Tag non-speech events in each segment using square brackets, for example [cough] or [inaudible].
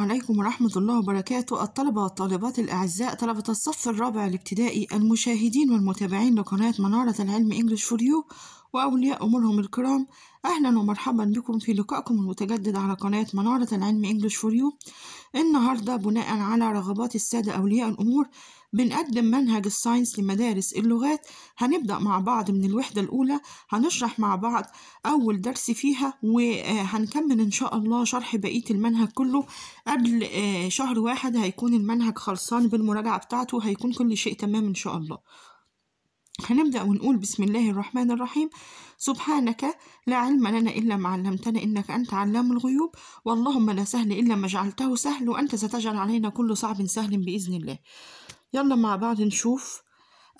عليكم ورحمة الله وبركاته الطلبة والطالبات الأعزاء طلبة الصف الرابع الابتدائي المشاهدين والمتابعين لقناة منارة العلم إنجلش فور يو وأولياء أمورهم الكرام أهلا ومرحبا بكم في لقائكم المتجدد على قناة منارة العلم إنجلش فور يو النهاردة بناء على رغبات السادة أولياء الأمور بنقدم منهج الساينس لمدارس اللغات هنبدأ مع بعض من الوحدة الأولى هنشرح مع بعض أول درس فيها وهنكمل إن شاء الله شرح بقية المنهج كله قبل آه، شهر واحد هيكون المنهج خلصان بالمراجعة بتاعته هيكون كل شيء تمام إن شاء الله هنبدأ ونقول بسم الله الرحمن الرحيم سبحانك لا علم لنا إلا ما علمتنا إنك أنت علام الغيوب واللهم لا سهل إلا ما جعلته سهل وأنت ستجعل علينا كل صعب سهل بإذن الله يلا مع بعض نشوف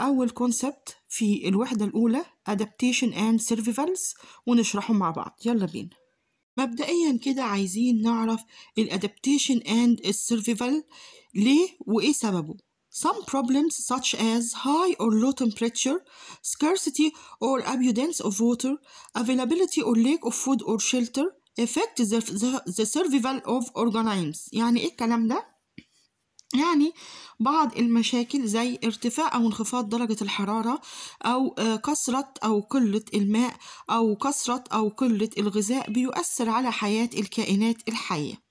أول كونسبت في الوحدة الأولى adaptation and survivals ونشرحه مع بعض يلا بينا مبدئيا كده عايزين نعرف الادابتيشن and Survival ليه وإيه سببه Some problems such as high or low temperature, scarcity or abundance of water, availability or lack of food or shelter affect the, the, the survival of organisms. يعني إيه الكلام ده؟ يعني بعض المشاكل زي ارتفاع أو انخفاض درجة الحرارة أو آه، كثرة أو قلة الماء أو كثرة أو قلة الغذاء بيؤثر على حياة الكائنات الحية.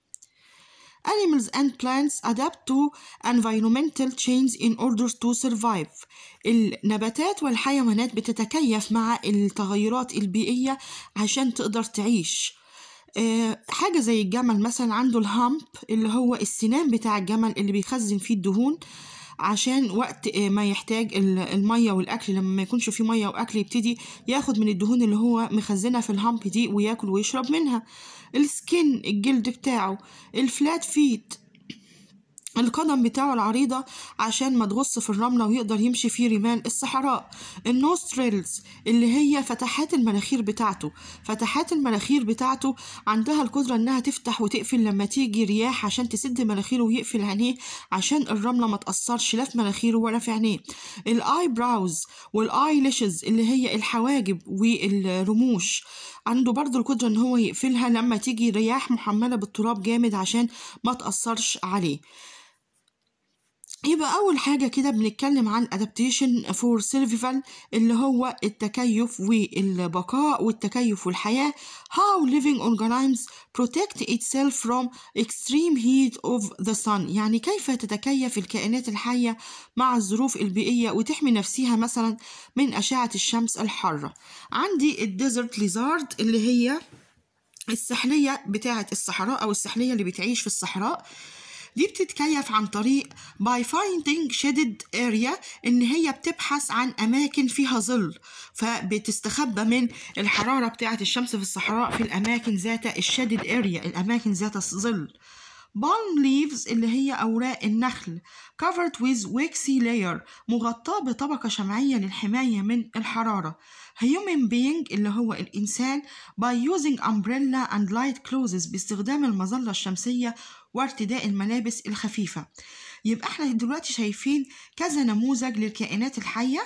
Animals and plants adapt to environmental change in order to survive. النباتات والحيوانات بتتكيف مع التغيرات البيئية عشان تقدر تعيش آه، حاجة زي الجمل مثلا عنده الهامب اللي هو السنان بتاع الجمل اللي بيخزن فيه الدهون عشان وقت آه، ما يحتاج المية والأكل لما ما يكونش فيه مية وأكل يبتدي ياخد من الدهون اللي هو مخزنها في الهامب دي وياكل ويشرب منها السكن الجلد بتاعه الفلات فيت القدم بتاعه العريضة عشان ما تغص في الرملة ويقدر يمشي في رمال الصحراء النوستريلز اللي هي فتحات المناخير بتاعته فتحات المناخير بتاعته عندها القدرة انها تفتح وتقفل لما تيجي رياح عشان تسد مناخيره ويقفل عينيه عشان الرملة ما تأثرش لا في مناخيره ولا في عينيه الاي براوز والاي ليشز اللي هي الحواجب والرموش عنده برضو القدرة ان هو يقفلها لما تيجي رياح محملة بالتراب جامد عشان ما تأثرش عليه يبقى أول حاجة كده بنتكلم عن adaptation for survival اللي هو التكيف والبقاء والتكيف والحياة how living organisms protect itself from extreme heat of the sun يعني كيف تتكيف الكائنات الحية مع الظروف البيئية وتحمي نفسها مثلا من أشعة الشمس الحارة عندي الديزرت ليزارد اللي هي السحلية بتاعة الصحراء أو السحلية اللي بتعيش في الصحراء دي بتتكيف عن طريق by finding shaded area إن هي بتبحث عن أماكن فيها ظل فبتستخبى من الحرارة بتاعة الشمس في الصحراء في الأماكن ذات الشادد اريا الأماكن ذات الظل palm leaves اللي هي أوراق النخل covered with waxy layer مغطاة بطبقة شمعية للحماية من الحرارة human being اللي هو الإنسان by using umbrella and light clothes باستخدام المظلة الشمسية وارتداء الملابس الخفيفة يبقى احنا دلوقتي شايفين كذا نموذج للكائنات الحية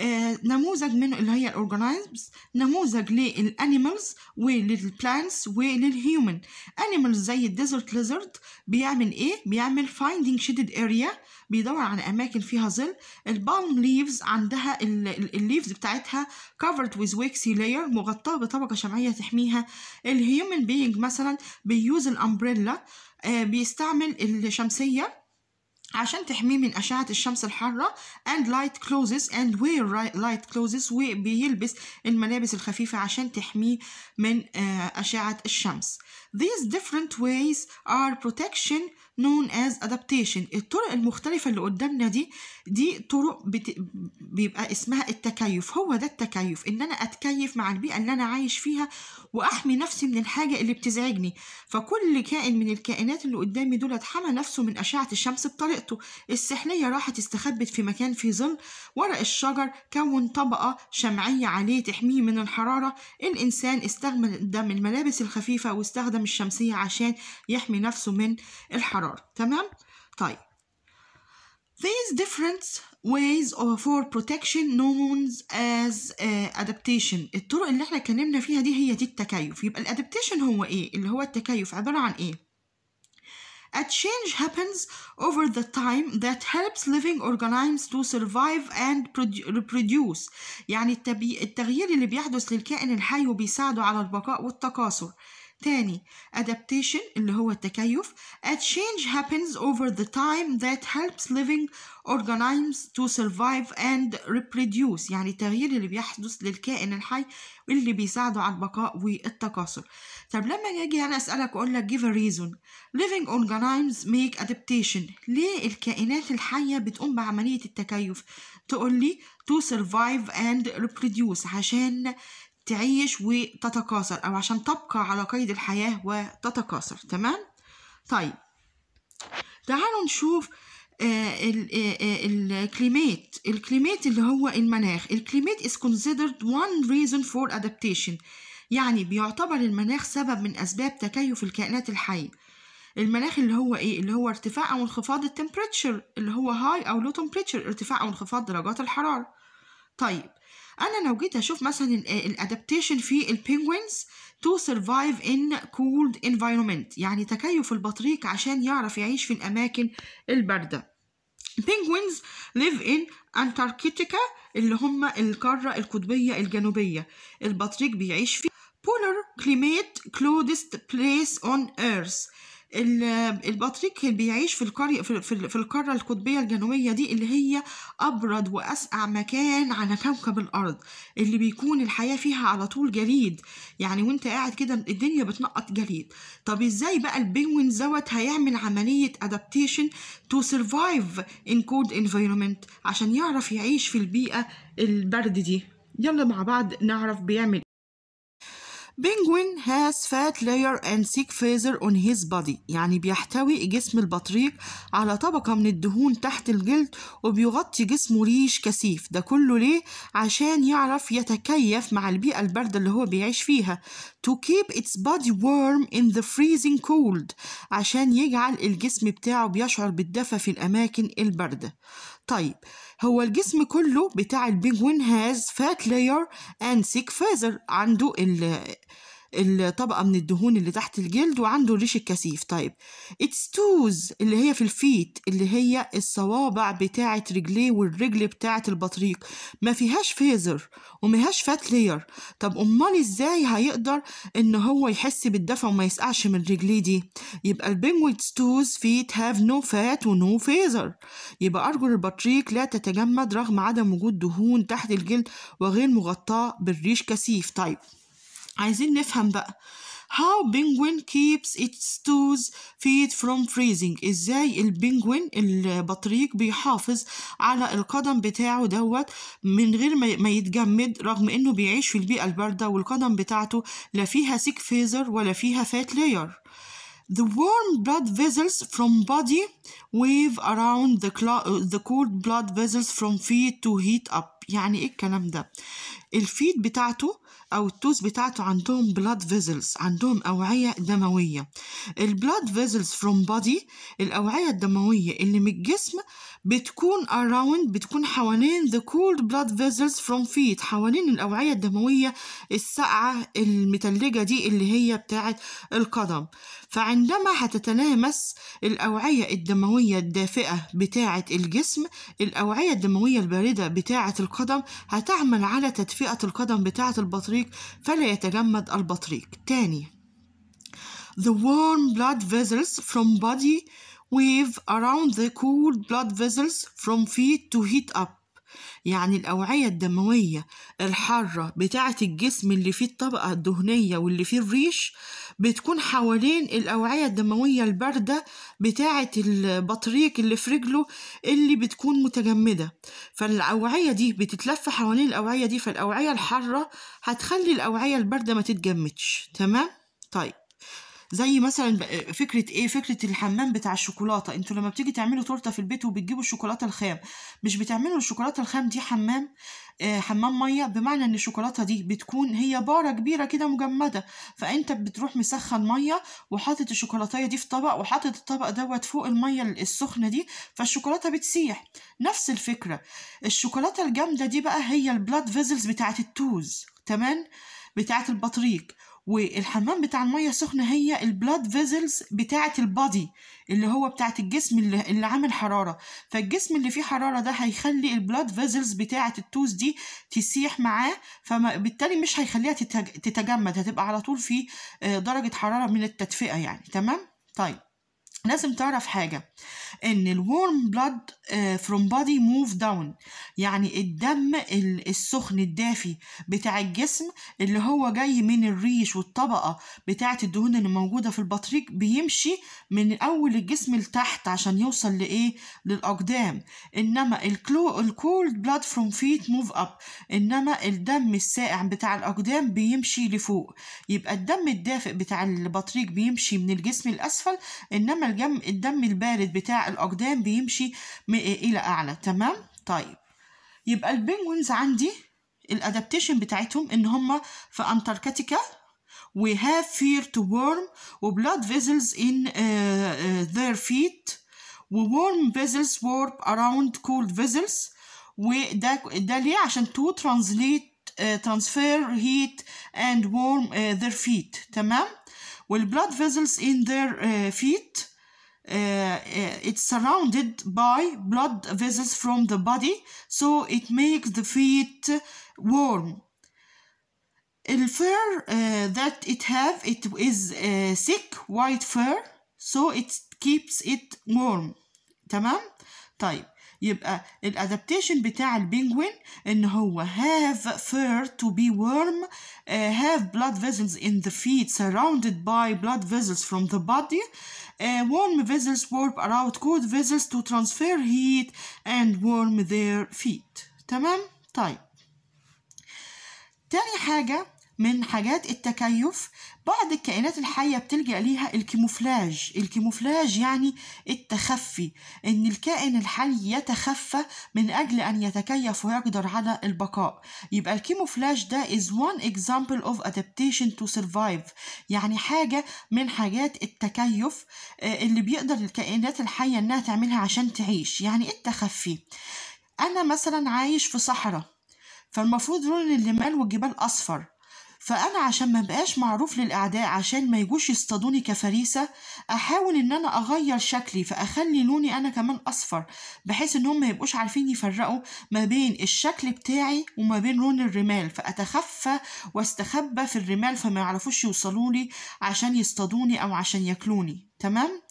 آه نموذج من اللي هي الاورجانيزمز نموذج للانيمالز وللبلانتس وللهيومن انيمالز زي الديزرت ليزرد بيعمل ايه بيعمل فايندينج شيدد اريا بيدور على اماكن فيها ظل البالم ليفز عندها الليفز بتاعتها covered with waxy layer مغطاه بطبقه شمعيه تحميها الهيومن بينج مثلا بيوز الامبريلا آه، بيستعمل الشمسية عشان تحميه من أشعة الشمس الحارة and light clothes and wear light clothes وبيلبس الملابس الخفيفة عشان تحميه من آه، أشعة الشمس. These different ways are protection known as adaptation الطرق المختلفة اللي قدامنا دي دي طرق بت... بيبقى اسمها التكيف هو ده التكيف ان انا اتكيف مع البيئة اللي انا عايش فيها واحمي نفسي من الحاجة اللي بتزعجني فكل كائن من الكائنات اللي قدامي دول حمى نفسه من اشعة الشمس بطريقته السحلية راحت استخبت في مكان في ظل ورق الشجر كون طبقة شمعية عليه تحميه من الحرارة الانسان استخدم الملابس الخفيفة واستخدم الشمسية عشان يحمي نفسه من الحرارة الحرارة تمام؟ طيب these different ways for protection known as uh, adaptation الطرق اللي احنا اتكلمنا فيها دي هي دي التكيف يبقى الادابتيشن هو ايه اللي هو التكيف عبارة عن ايه A change happens over the time that helps living organisms to survive and reproduce يعني التغيير اللي بيحدث للكائن الحي وبيساعده على البقاء والتكاثر تاني adaptation اللي هو التكيف a change happens over the time that helps living organisms to survive and reproduce يعني التغيير اللي بيحدث للكائن الحي اللي بيساعده على البقاء والتكاثر طب لما اجي انا اسالك واقول لك give a reason living organisms make adaptation ليه الكائنات الحيه بتقوم بعمليه التكيف تقول لي to survive and reproduce عشان تعيش وتتكاثر أو عشان تبقى على قيد الحياة وتتكاثر تمام؟ طيب تعالوا نشوف آه، آه، آه، الكليمات الكليمات اللي هو المناخ الكليمات is considered one reason for adaptation يعني بيعتبر المناخ سبب من أسباب تكيف الكائنات الحية المناخ اللي هو ايه اللي هو ارتفاع او انخفاض التمبريتشر اللي هو هاي او لو تمبريتشر ارتفاع او انخفاض درجات الحراره طيب انا لو جيت اشوف مثلا الادابتيشن آه، في البينجوينز تو سرفايف ان كولد انفايرمنت يعني تكيف البطريق عشان يعرف يعيش في الاماكن البارده penguins live in Antarctica اللي هم القارة القطبية الجنوبية البطريق بيعيش في polar climate closest place on earth البطريق اللي بيعيش في القرية في القارة القطبية الجنوبية دي اللي هي أبرد وأسقع مكان على كوكب الأرض اللي بيكون الحياة فيها على طول جليد يعني وأنت قاعد كده الدنيا بتنقط جليد طب إزاي بقى البنجوينز دوت هيعمل عملية أدابتيشن تو سرفايف إن كود انفايرمنت عشان يعرف يعيش في البيئة البرد دي يلا مع بعض نعرف بيعمل Penguin has fat layer and thick feather on his body يعني بيحتوي جسم البطريق على طبقة من الدهون تحت الجلد وبيغطي جسمه ريش كثيف ده كله ليه؟ عشان يعرف يتكيف مع البيئة الباردة اللي هو بيعيش فيها to keep its body warm in the freezing cold عشان يجعل الجسم بتاعه بيشعر بالدفى في الأماكن الباردة طيب هو الجسم كله بتاع البيجوين هاز فات لاير اند سيك فيزر عنده الطبقة من الدهون اللي تحت الجلد وعنده الريش الكثيف طيب اتس توز اللي هي في الفيت اللي هي الصوابع بتاعة رجليه والرجل بتاعة البطريق ما فيهاش فيزر فيهاش فات لير طب امال ازاي هيقدر ان هو يحس بالدفع وما يسقعش من رجليه دي يبقى البينجويت توز فيت هاف نو فات ونو فيزر يبقى ارجل البطريق لا تتجمد رغم عدم وجود دهون تحت الجلد وغير مغطاة بالريش كثيف طيب عايزين نفهم بقى how penguin keeps its toes feet from freezing ازاي البنجوين البطريق بيحافظ على القدم بتاعه دوت من غير ما يتجمد رغم انه بيعيش في البيئة الباردة والقدم بتاعته لا فيها سيك فيزر ولا فيها fat layer The warm blood vessels from body wave around the, the cold blood vessels from feet to heat up يعني ايه الكلام ده الفيت بتاعته او التوز بتاعته عندهم blood vessels عندهم اوعيه دمويه البلاد فيزلز فروم body الاوعيه الدمويه اللي من الجسم بتكون around بتكون حوالين the cold blood vessels from feet حوالين الأوعية الدموية الساقعة المتلجة دي اللي هي بتاعة القدم فعندما هتتلامس الأوعية الدموية الدافئة بتاعة الجسم الأوعية الدموية الباردة بتاعة القدم هتعمل على تدفئة القدم بتاعة البطريق فلا يتجمد البطريق تاني The warm blood vessels from body ويف around the cold blood vessels from feet to heat up يعني الأوعية الدموية الحارة بتاعة الجسم اللي فيه الطبقة الدهنية واللي فيه الريش بتكون حوالين الأوعية الدموية الباردة بتاعة البطريق اللي في رجله اللي بتكون متجمدة فالأوعية دي بتتلف حوالين الأوعية دي فالأوعية الحارة هتخلي الأوعية الباردة ما تتجمدش تمام؟ طيب زي مثلا آه، فكره ايه فكره الحمام بتاع الشوكولاته انتوا لما بتيجي تعملوا تورته في البيت وبتجيبوا الشوكولاته الخام مش بتعملوا الشوكولاته الخام دي حمام آه، حمام ميه بمعنى ان الشوكولاته دي بتكون هي باره كبيره كده مجمده فانت بتروح مسخن ميه وحاطط الشوكولاتيه دي في طبق وحاطط الطبق دوت فوق الميه السخنه دي فالشوكولاته بتسيح نفس الفكره الشوكولاته الجامده دي بقى هي البلاد فيزلز بتاعت التوز تمام بتاعت البطريق والحمام بتاع الميه السخنه هي البلاد فيزلز بتاعه البادي اللي هو بتاعه الجسم اللي, اللي عامل حراره فالجسم اللي فيه حراره ده هيخلي البلاد فيزلز بتاعه التوز دي تسيح معاه فبالتالي مش هيخليها تتجمد هتبقى على طول في آه، درجه حراره من التدفئه يعني تمام طيب لازم تعرف حاجة إن الورم بلاد فروم بادي موف داون يعني الدم السخن الدافي بتاع الجسم اللي هو جاي من الريش والطبقة بتاعة الدهون اللي موجودة في البطريق بيمشي من أول الجسم لتحت عشان يوصل لإيه للأقدام إنما الكلو الكولد بلاد فروم فيت موف أب إنما الدم الساقع بتاع الأقدام بيمشي لفوق يبقى الدم الدافئ بتاع البطريق بيمشي من الجسم الأسفل إنما الجم الدم البارد بتاع الأقدام بيمشي إلى أعلى تمام طيب يبقى البنجوينز عندي الأدابتيشن بتاعتهم إن هما في أنتاركتيكا we have fear to warm و blood vessels in uh, their feet و warm vessels warp around cold vessels وده ده ليه عشان to translate uh, transfer heat and warm uh, their feet تمام والبلاد vessels in their uh, feet Uh, uh, it's surrounded by blood vessels from the body so it makes the feet warm the fur uh, that it have it is uh, thick white fur so it keeps it warm تمام طيب يبقى الادابتيشن بتاع البنجوين ان هو have fur to be worm uh, have blood vessels in the feet surrounded by blood vessels from the body uh, warm vessels warp around cold vessels to transfer heat and warm their feet تمام طيب تاني حاجه من حاجات التكيف بعض الكائنات الحية بتلجأ ليها الكيموفلاج الكيموفلاج يعني التخفي إن الكائن الحي يتخفى من أجل أن يتكيف ويقدر على البقاء يبقى الكيموفلاج ده is one example of adaptation to survive يعني حاجة من حاجات التكيف آه، اللي بيقدر الكائنات الحية إنها تعملها عشان تعيش يعني إيه التخفي أنا مثلا عايش في صحراء فالمفروض لون اللمال والجبال أصفر فأنا عشان ما بقاش معروف للأعداء عشان ما يجوش يصطادوني كفريسة أحاول إن أنا أغير شكلي فأخلي لوني أنا كمان أصفر بحيث إن هم ما يبقوش عارفين يفرقوا ما بين الشكل بتاعي وما بين لون الرمال فأتخفى واستخبى في الرمال فما يعرفوش يوصلولي عشان يصطادوني أو عشان ياكلوني تمام؟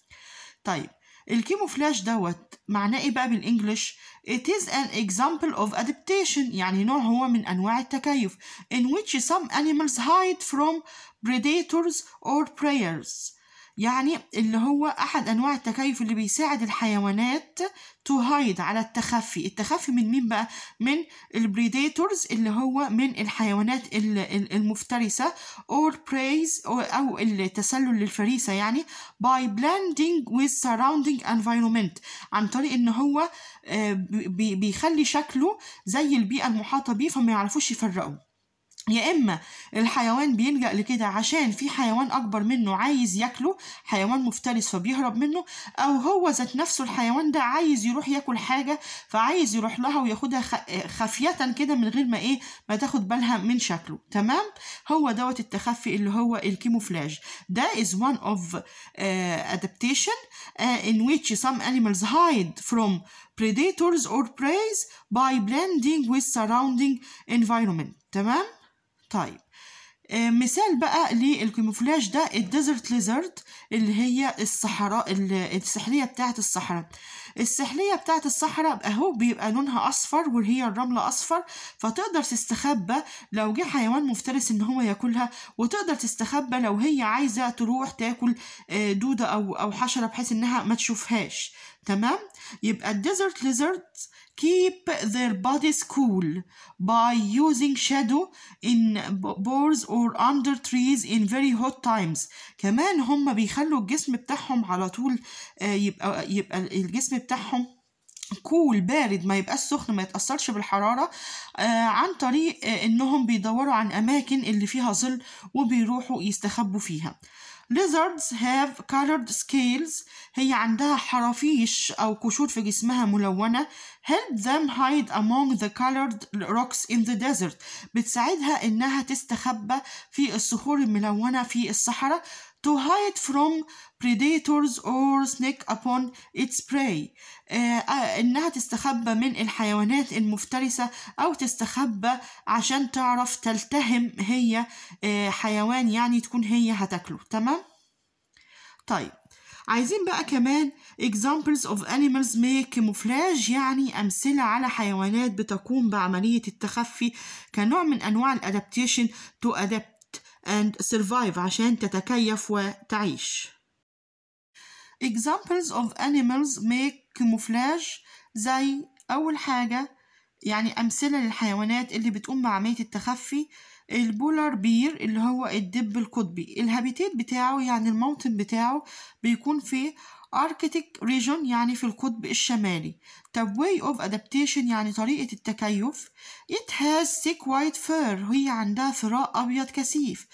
طيب الكيموفلاش دوت معناه ايه بقى بالانجلش It is an example of adaptation يعني نوع هو من أنواع التكيف in which some animals hide from predators or preyers يعني اللي هو أحد أنواع التكيف اللي بيساعد الحيوانات تو هايد على التخفي التخفي من مين بقى من البريديتورز اللي هو من الحيوانات المفترسة اور برايز أو التسلل للفريسة يعني باي blending with surrounding environment عن طريق إن هو آه، بيخلي شكله زي البيئة المحاطة بيه فما يعرفوش يفرقوا يا اما الحيوان بيلجا لكده عشان في حيوان اكبر منه عايز ياكله حيوان مفترس فبيهرب منه او هو ذات نفسه الحيوان ده عايز يروح ياكل حاجه فعايز يروح لها وياخدها خفيه كده من غير ما ايه ما تاخد بالها من شكله تمام هو دوت التخفي اللي هو الكيموفلاج ده is one of uh, adaptation uh, in which some animals hide from predators or بلاندينج by blending with surrounding environment تمام طيب آه، مثال بقى للكاموفلاج ده الديزرت ليزرد اللي هي الصحراء السحلية بتاعة الصحراء السحلية بتاعة الصحراء اهو بيبقى لونها اصفر وهي الرملة اصفر فتقدر تستخبى لو جه حيوان مفترس ان هو ياكلها وتقدر تستخبى لو هي عايزة تروح تاكل آه، دودة او او حشرة بحيث انها ما تشوفهاش تمام يبقى الديزرت ليزرد keep their bodies cool by using shadow in boards or under trees in very hot times كمان هم بيخلوا الجسم بتاعهم على طول آه، يبقى يبقى الجسم بتاعهم كول cool, بارد ما يبقاش سخن ما يتأثرش بالحرارة آه، عن طريق آه، إنهم بيدوروا عن أماكن اللي فيها ظل وبيروحوا يستخبوا فيها lizards have colored scales هي عندها حرافيش أو قشور في جسمها ملونة help them hide among the colored rocks in the desert بتساعدها إنها تستخبى في الصخور الملونة في الصحراء to hide from predators or sneak upon its prey آه، آه، إنها تستخبى من الحيوانات المفترسة أو تستخبى عشان تعرف تلتهم هي آه، حيوان يعني تكون هي هتاكله تمام؟ طيب عايزين بقى كمان examples of animals make camouflage يعني أمثلة على حيوانات بتقوم بعملية التخفي كنوع من أنواع الادابتيشن to adapt and survive عشان تتكيف وتعيش examples of animals make camouflage زي أول حاجة يعني أمثلة للحيوانات اللي بتقوم بعملية التخفي البولار بير اللي هو الدب القطبي الهابيتات بتاعه يعني الموطن بتاعه بيكون فيه Arctic region يعني في القطب الشمالي طب way of adaptation يعني طريقة التكيف it has thick white fur هي عندها فراء أبيض كثيف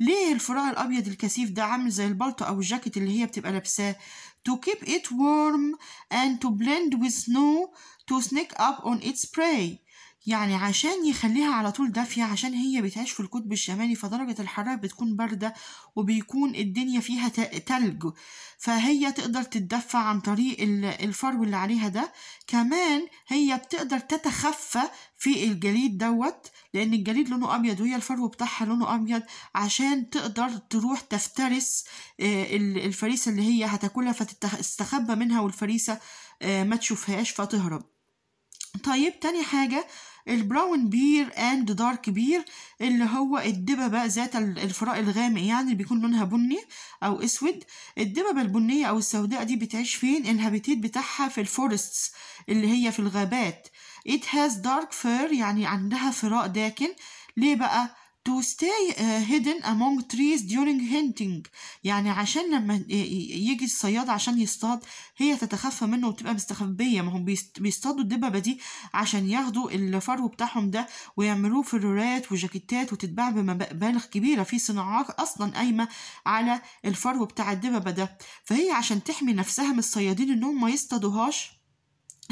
ليه الفراء الأبيض الكثيف ده عامل زي البلطو أو الجاكيت اللي هي بتبقى لابساه to keep it warm and to blend with snow to sneak up on its prey يعني عشان يخليها على طول دافية عشان هي بتعيش في القطب الشمالي فدرجة الحرارة بتكون باردة وبيكون الدنيا فيها تلج فهي تقدر تتدفى عن طريق الفرو اللي عليها ده كمان هي بتقدر تتخفى في الجليد دوت لأن الجليد لونه أبيض وهي الفرو بتاعها لونه أبيض عشان تقدر تروح تفترس آه، الفريسة اللي هي هتاكلها فتستخبى منها والفريسة آه، ما تشوفهاش فتهرب طيب تاني حاجة البراون بير اند دارك بير اللي هو الدببة ذات الفراء الغامق يعني بيكون لونها بني أو أسود الدببة البنية أو السوداء دي بتعيش فين؟ الهابيتيت بتاعها في الفورستس اللي هي في الغابات it has dark fur يعني عندها فراء داكن ليه بقى؟ to stay uh, hidden among trees during hunting يعني عشان لما يجي الصياد عشان يصطاد هي تتخفى منه وتبقى مستخبية ما هم بيصطادوا الدببة دي عشان ياخدوا الفرو بتاعهم ده ويعملوه فرورات وجاكيتات وتتباع بمبالغ كبيرة في صناعات أصلا قايمة على الفرو بتاع الدببة ده فهي عشان تحمي نفسها من الصيادين إنهم ما يصطادوهاش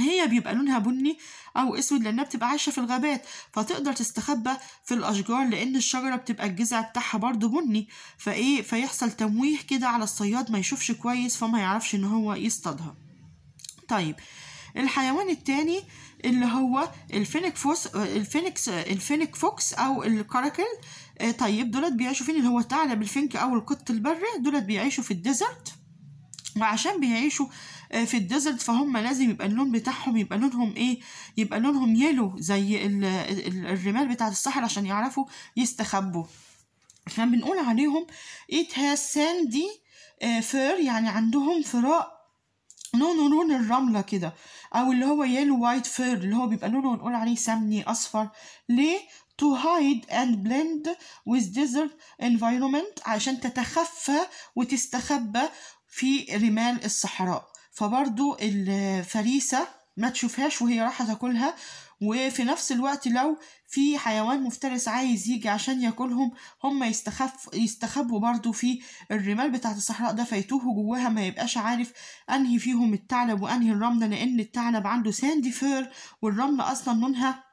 هي بيبقى لونها بني أو أسود لأنها بتبقى عايشة في الغابات فتقدر تستخبى في الأشجار لأن الشجرة بتبقى الجذع بتاعها برضو بني فإيه فيحصل تمويه كده على الصياد ما يشوفش كويس فما يعرفش إن هو يصطادها طيب الحيوان التاني اللي هو الفينيك فوس الفينكس الفينيك فوكس أو الكراكل آه، طيب دولت بيعيشوا فين اللي هو الثعلب الفينك أو القط البري دولت بيعيشوا في الديزرت وعشان بيعيشوا آه، في الديزرت فهم لازم يبقى اللون بتاعهم يبقى لونهم ايه يبقى لونهم يلو زي الرمال بتاعت الصحراء عشان يعرفوا يستخبوا احنا بنقول عليهم it has sandy آه، fur يعني عندهم فراء لونه لون الرملة كده أو اللي هو يلو وايت فير اللي هو بيبقى لونه نقول عليه سمني أصفر ليه؟ to hide and blend with desert environment عشان تتخفى وتستخبى في رمال الصحراء فبرضو الفريسة ما تشوفهاش وهي رايحة تاكلها وفي نفس الوقت لو في حيوان مفترس عايز يجي عشان ياكلهم هم يستخف يستخبوا برضو في الرمال بتاعة الصحراء ده فيتوهوا جواها ما يبقاش عارف انهي فيهم الثعلب وانهي الرملة لان الثعلب عنده ساندي فير والرملة اصلا لونها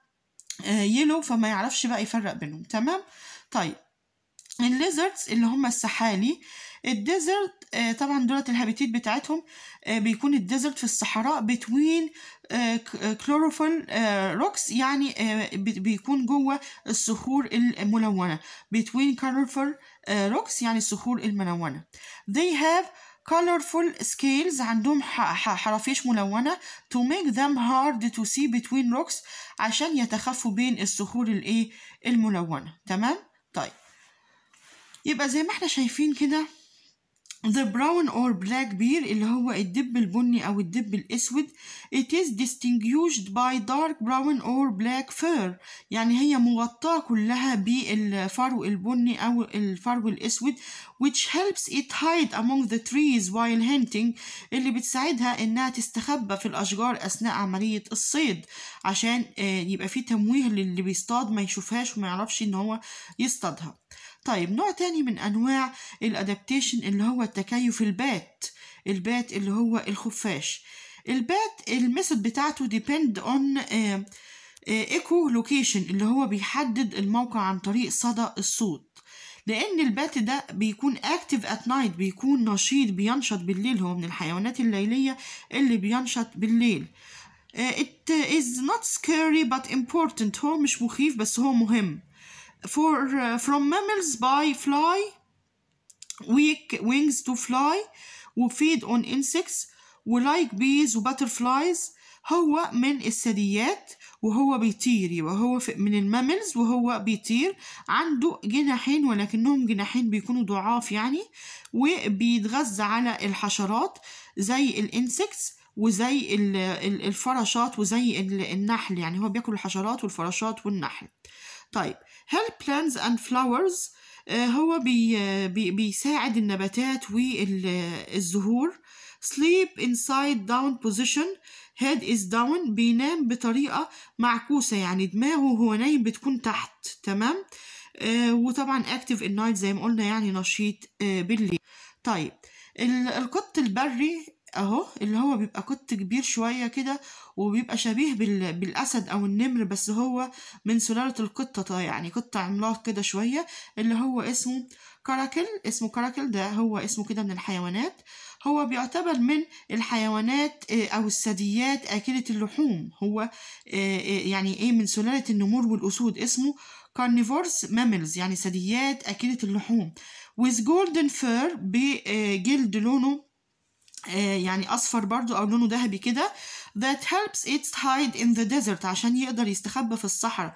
يلو آه، فما يعرفش بقى يفرق بينهم تمام طيب الليزردز اللي هم السحالي الديزرت آه، طبعا دولت الهابيتيت بتاعتهم آه، بيكون الديزرت في الصحراء بتوين كلوروفيل روكس يعني آه، بيكون جوه الصخور الملونة بتوين كلوروفيل روكس يعني الصخور الملونة they have colorful scales عندهم حرافيش ملونة to make them hard to see between rocks عشان يتخفوا بين الصخور الايه الملونة تمام طيب يبقى زي ما احنا شايفين كده The brown or black beer اللي هو الدب البني أو الدب الأسود it is distinguished by dark brown or black fur يعني هي مغطاة كلها بالفرو البني أو الفرو الأسود which helps it hide among the trees while hunting اللي بتساعدها إنها تستخبى في الأشجار أثناء عملية الصيد عشان آه، يبقى في تمويه للي بيصطاد ما يشوفهاش وما يعرفش إن هو يصطادها طيب نوع تاني من أنواع الأدابتيشن اللي هو التكيف البات البات اللي هو الخفاش البات الميثود بتاعته depend on ايكو آه، لوكيشن اللي هو بيحدد الموقع عن طريق صدى الصوت لان البات ده بيكون اكتف ات نايت بيكون نشيط بينشط بالليل هو من الحيوانات الليليه اللي بينشط بالليل آه، it is not scary but important هو مش مخيف بس هو مهم for uh, from mammals by fly weak wings to fly وفيد on insects ولايك bees وباترفلايز هو من الثدييات وهو بيطير يبقى هو من الماملز وهو بيطير عنده جناحين ولكنهم جناحين بيكونوا ضعاف يعني وبيتغذى على الحشرات زي الانسكتس وزي الفراشات وزي النحل يعني هو بياكل الحشرات والفراشات والنحل طيب help بلانز اند فلاورز هو بي آه، بي بيساعد النباتات والزهور sleep inside down position head is down بينام بطريقة معكوسة يعني دماغه وهو نايم بتكون تحت تمام آه، وطبعا active in night زي ما قلنا يعني نشيط آه، بالليل طيب القط البري اهو اللي هو بيبقى قط كبير شوية كده وبيبقى شبيه بال... بالأسد أو النمر بس هو من سلالة القطة يعني قطة عملاق كده شوية اللي هو اسمه كراكل اسمه كراكل ده هو اسمه كده من الحيوانات هو بيعتبر من الحيوانات آه، أو الثدييات أكلة اللحوم هو آه، آه، يعني إيه من سلالة النمور والأسود اسمه كارنيفورس ماملز يعني ثدييات أكلة اللحوم with golden fur بجلد لونه آه، يعني اصفر برضو او لونه ذهبي كده that helps it hide in the desert عشان يقدر يستخبى في الصحراء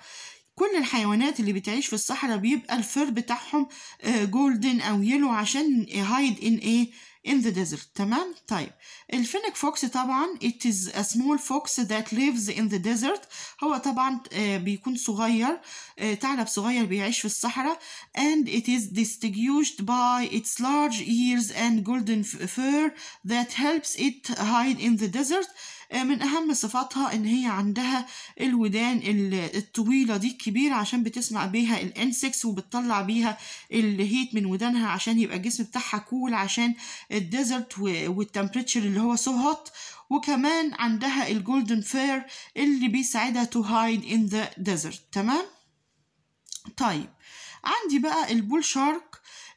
كل الحيوانات اللي بتعيش في الصحراء بيبقى الفر بتاعهم جولدن آه، او يلو عشان هايد ان ايه in the desert تمام طيب الفينيك فوكس طبعا it is a small fox that lives in the desert هو طبعا بيكون صغير ثعلب صغير بيعيش في الصحراء and it is distinguished by its large ears and golden fur that helps it hide in the desert آه، من أهم صفاتها إن هي عندها الودان الطويلة دي الكبيرة عشان بتسمع بيها الانسكس وبتطلع بيها الهيت من ودانها عشان يبقى الجسم بتاعها كول عشان الديزرت والتمبريتشر اللي هو سو هوت وكمان عندها الجولدن فير اللي بيساعدها تو هايد ان ذا ديزرت تمام طيب عندي بقى البول شارك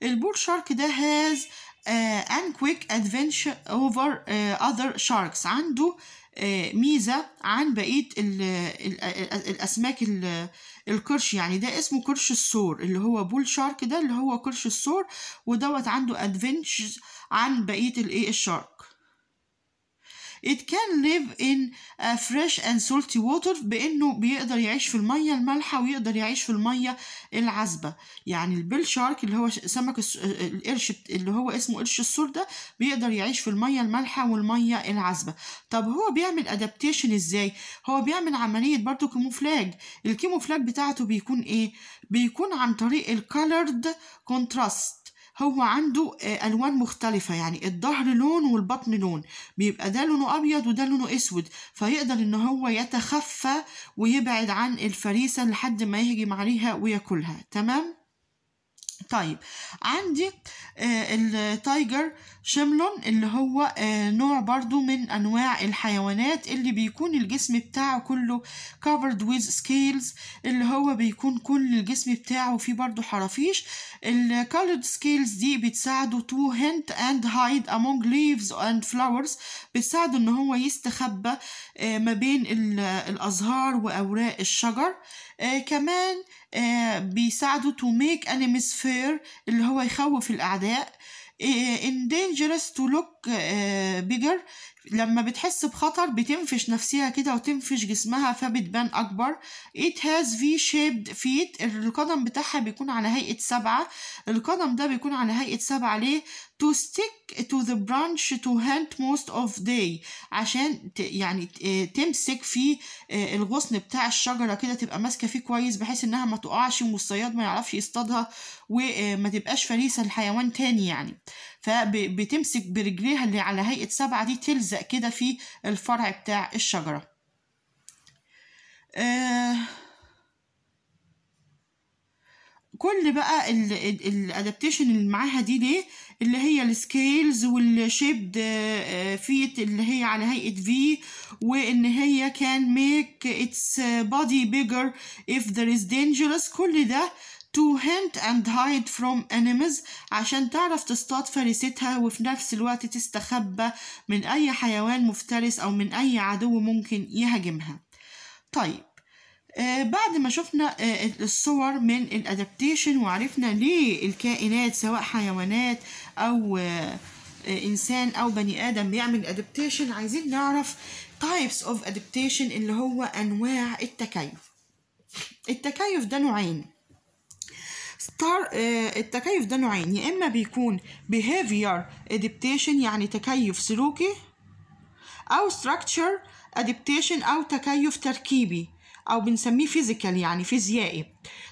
البول شارك ده هاز آه، uh, and quick adventure over uh, other sharks عنده آه، ميزة عن بقية الأسماك القرش يعني ده اسمه قرش السور اللي هو بول شارك ده اللي هو قرش السور ودوت عنده ادفنتشز عن بقية الايه الشارك it can live in a uh, fresh and salty water بانه بيقدر يعيش في الميه المالحه ويقدر يعيش في الميه العذبه يعني البيل شارك اللي هو سمك القرش اللي هو اسمه قرش السور ده بيقدر يعيش في الميه المالحه والميه العذبه طب هو بيعمل ادابتيشن ازاي هو بيعمل عمليه برضو كيموفلاج الكيموفلاج بتاعته بيكون ايه بيكون عن طريق الكالرد كونتراست هو عنده آه، الوان مختلفه يعني الظهر لون والبطن لون بيبقى ده لونه ابيض وده لونه اسود فيقدر ان هو يتخفى ويبعد عن الفريسه لحد ما يهجم عليها وياكلها تمام طيب عندي آه، التايجر شملون اللي هو آه، نوع برضو من انواع الحيوانات اللي بيكون الجسم بتاعه كله covered with scales اللي هو بيكون كل الجسم بتاعه فيه برضو حرافيش ال الكولد scales دي بتساعده to hint and hide among leaves and flowers بتساعده ان هو يستخبى آه، ما بين الازهار واوراق الشجر آه، كمان آه، بيساعده to make enemies fear اللي هو يخوف الاعداء in dangerous to look bigger لما بتحس بخطر بتنفش نفسها كده وتنفش جسمها فبتبان أكبر it has V shaped feet القدم بتاعها بيكون على هيئة سبعة القدم ده بيكون على هيئة سبعة ليه to stick to the branch to hunt most of day عشان يعني آه، تمسك في آه، الغصن بتاع الشجره كده تبقى ماسكه فيه كويس بحيث انها ما تقعش والصياد ما يعرفش يصطادها وما آه، تبقاش فريسه لحيوان تاني يعني فبتمسك برجليها اللي على هيئه سبعه دي تلزق كده في الفرع بتاع الشجره كل بقى الادابتيشن اللي معاها دي ليه اللي هي السكيلز والشيبد آه، آه، فيت اللي هي على هيئة في وإن هي كان ميك its body bigger if there is دينجرس كل ده to hunt and hide from enemies عشان تعرف تصطاد فريستها وفي نفس الوقت تستخبى من أي حيوان مفترس أو من أي عدو ممكن يهاجمها طيب آه، بعد ما شفنا آه، الصور من الادابتيشن وعرفنا ليه الكائنات سواء حيوانات او آه، انسان او بني ادم بيعمل ادابتيشن عايزين نعرف تايبس اوف ادابتيشن اللي هو انواع التكيف التكيف ده نوعين ستار التكيف ده نوعين يا اما بيكون behavior adaptation يعني تكيف سلوكي او structure adaptation او تكيف تركيبي او بنسميه فيزيكال يعني فيزيائي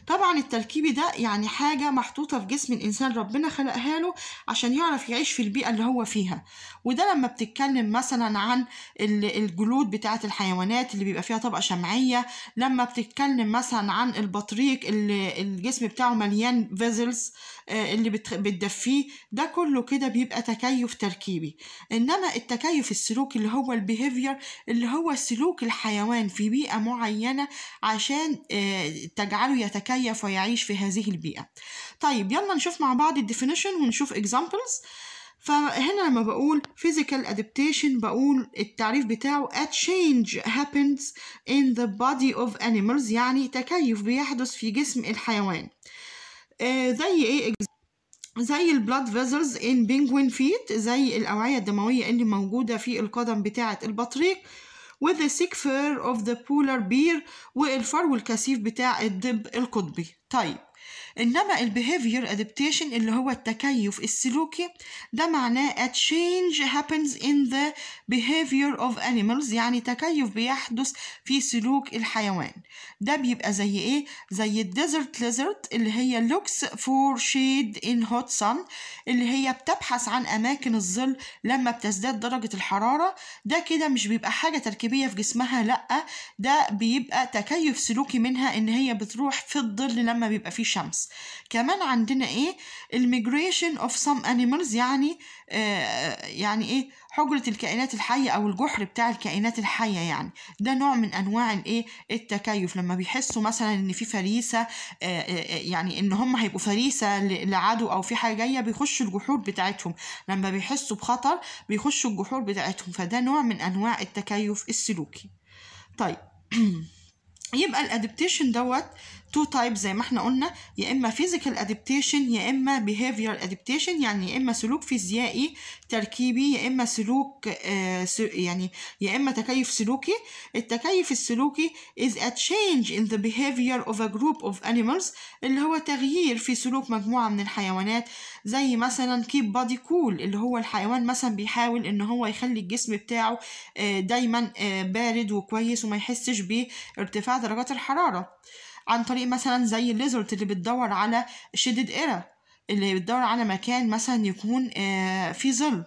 طبعا التركيبي ده يعني حاجة محطوطة في جسم الإنسان ربنا خلقها له عشان يعرف يعيش في البيئة اللي هو فيها وده لما بتتكلم مثلا عن الجلود بتاعة الحيوانات اللي بيبقى فيها طبقة شمعية لما بتتكلم مثلا عن البطريق اللي الجسم بتاعه مليان فيزلز آه، اللي بتدفيه ده كله كده بيبقى تكيف تركيبي إنما التكيف السلوكي اللي هو البيهيفير اللي هو سلوك الحيوان في بيئة معينة عشان آه، تجعله يتكيف يتكيف ويعيش في هذه البيئة طيب يلا نشوف مع بعض الديفينيشن ونشوف examples فهنا لما بقول physical adaptation بقول التعريف بتاعه a change happens in the body of animals يعني تكيف بيحدث في جسم الحيوان آه، زي ايه زي blood vessels in penguin feet زي الاوعيه الدمويه اللي موجوده في القدم بتاعه البطريق with the thick fur of the polar bear والفرو الكثيف بتاع الدب القطبي طيب انما البيهيفير adaptation اللي هو التكيف السلوكي ده معناه a change happens in the behavior of animals يعني تكيف بيحدث في سلوك الحيوان ده بيبقى زي ايه زي desert lizard اللي هي looks for shade in hot sun اللي هي بتبحث عن اماكن الظل لما بتزداد درجة الحرارة ده كده مش بيبقى حاجة تركيبية في جسمها لأ ده بيبقى تكيف سلوكي منها ان هي بتروح في الظل لما بيبقى فيه شمس كمان عندنا ايه الميجريشن اوف some انيمالز يعني آه يعني ايه حجرة الكائنات الحية أو الجحر بتاع الكائنات الحية يعني ده نوع من أنواع الإيه التكيف لما بيحسوا مثلا إن في فريسة آه، آه، آه، يعني إن هم هيبقوا فريسة لعدو أو في حاجة جاية بيخشوا الجحور بتاعتهم لما بيحسوا بخطر بيخشوا الجحور بتاعتهم فده نوع من أنواع التكيف السلوكي طيب [clears throat] يبقى الأدبتيشن دوت تو تايب زي ما احنا قلنا يا اما فيزيكال ادابتيشن يا اما بيهيفيرال ادابتيشن يعني يا اما سلوك فيزيائي تركيبي يا اما سلوك آه يعني يا اما تكيف سلوكي التكيف السلوكي is a change in the behavior of a group of animals اللي هو تغيير في سلوك مجموعة من الحيوانات زي مثلا keep body cool اللي هو الحيوان مثلا بيحاول ان هو يخلي الجسم بتاعه آه دايما آه بارد وكويس وما يحسش بارتفاع درجات الحرارة عن طريق مثلا زي الليزرت اللي بتدور على شدد ايرا اللي بتدور على مكان مثلا يكون آه، فيه ظل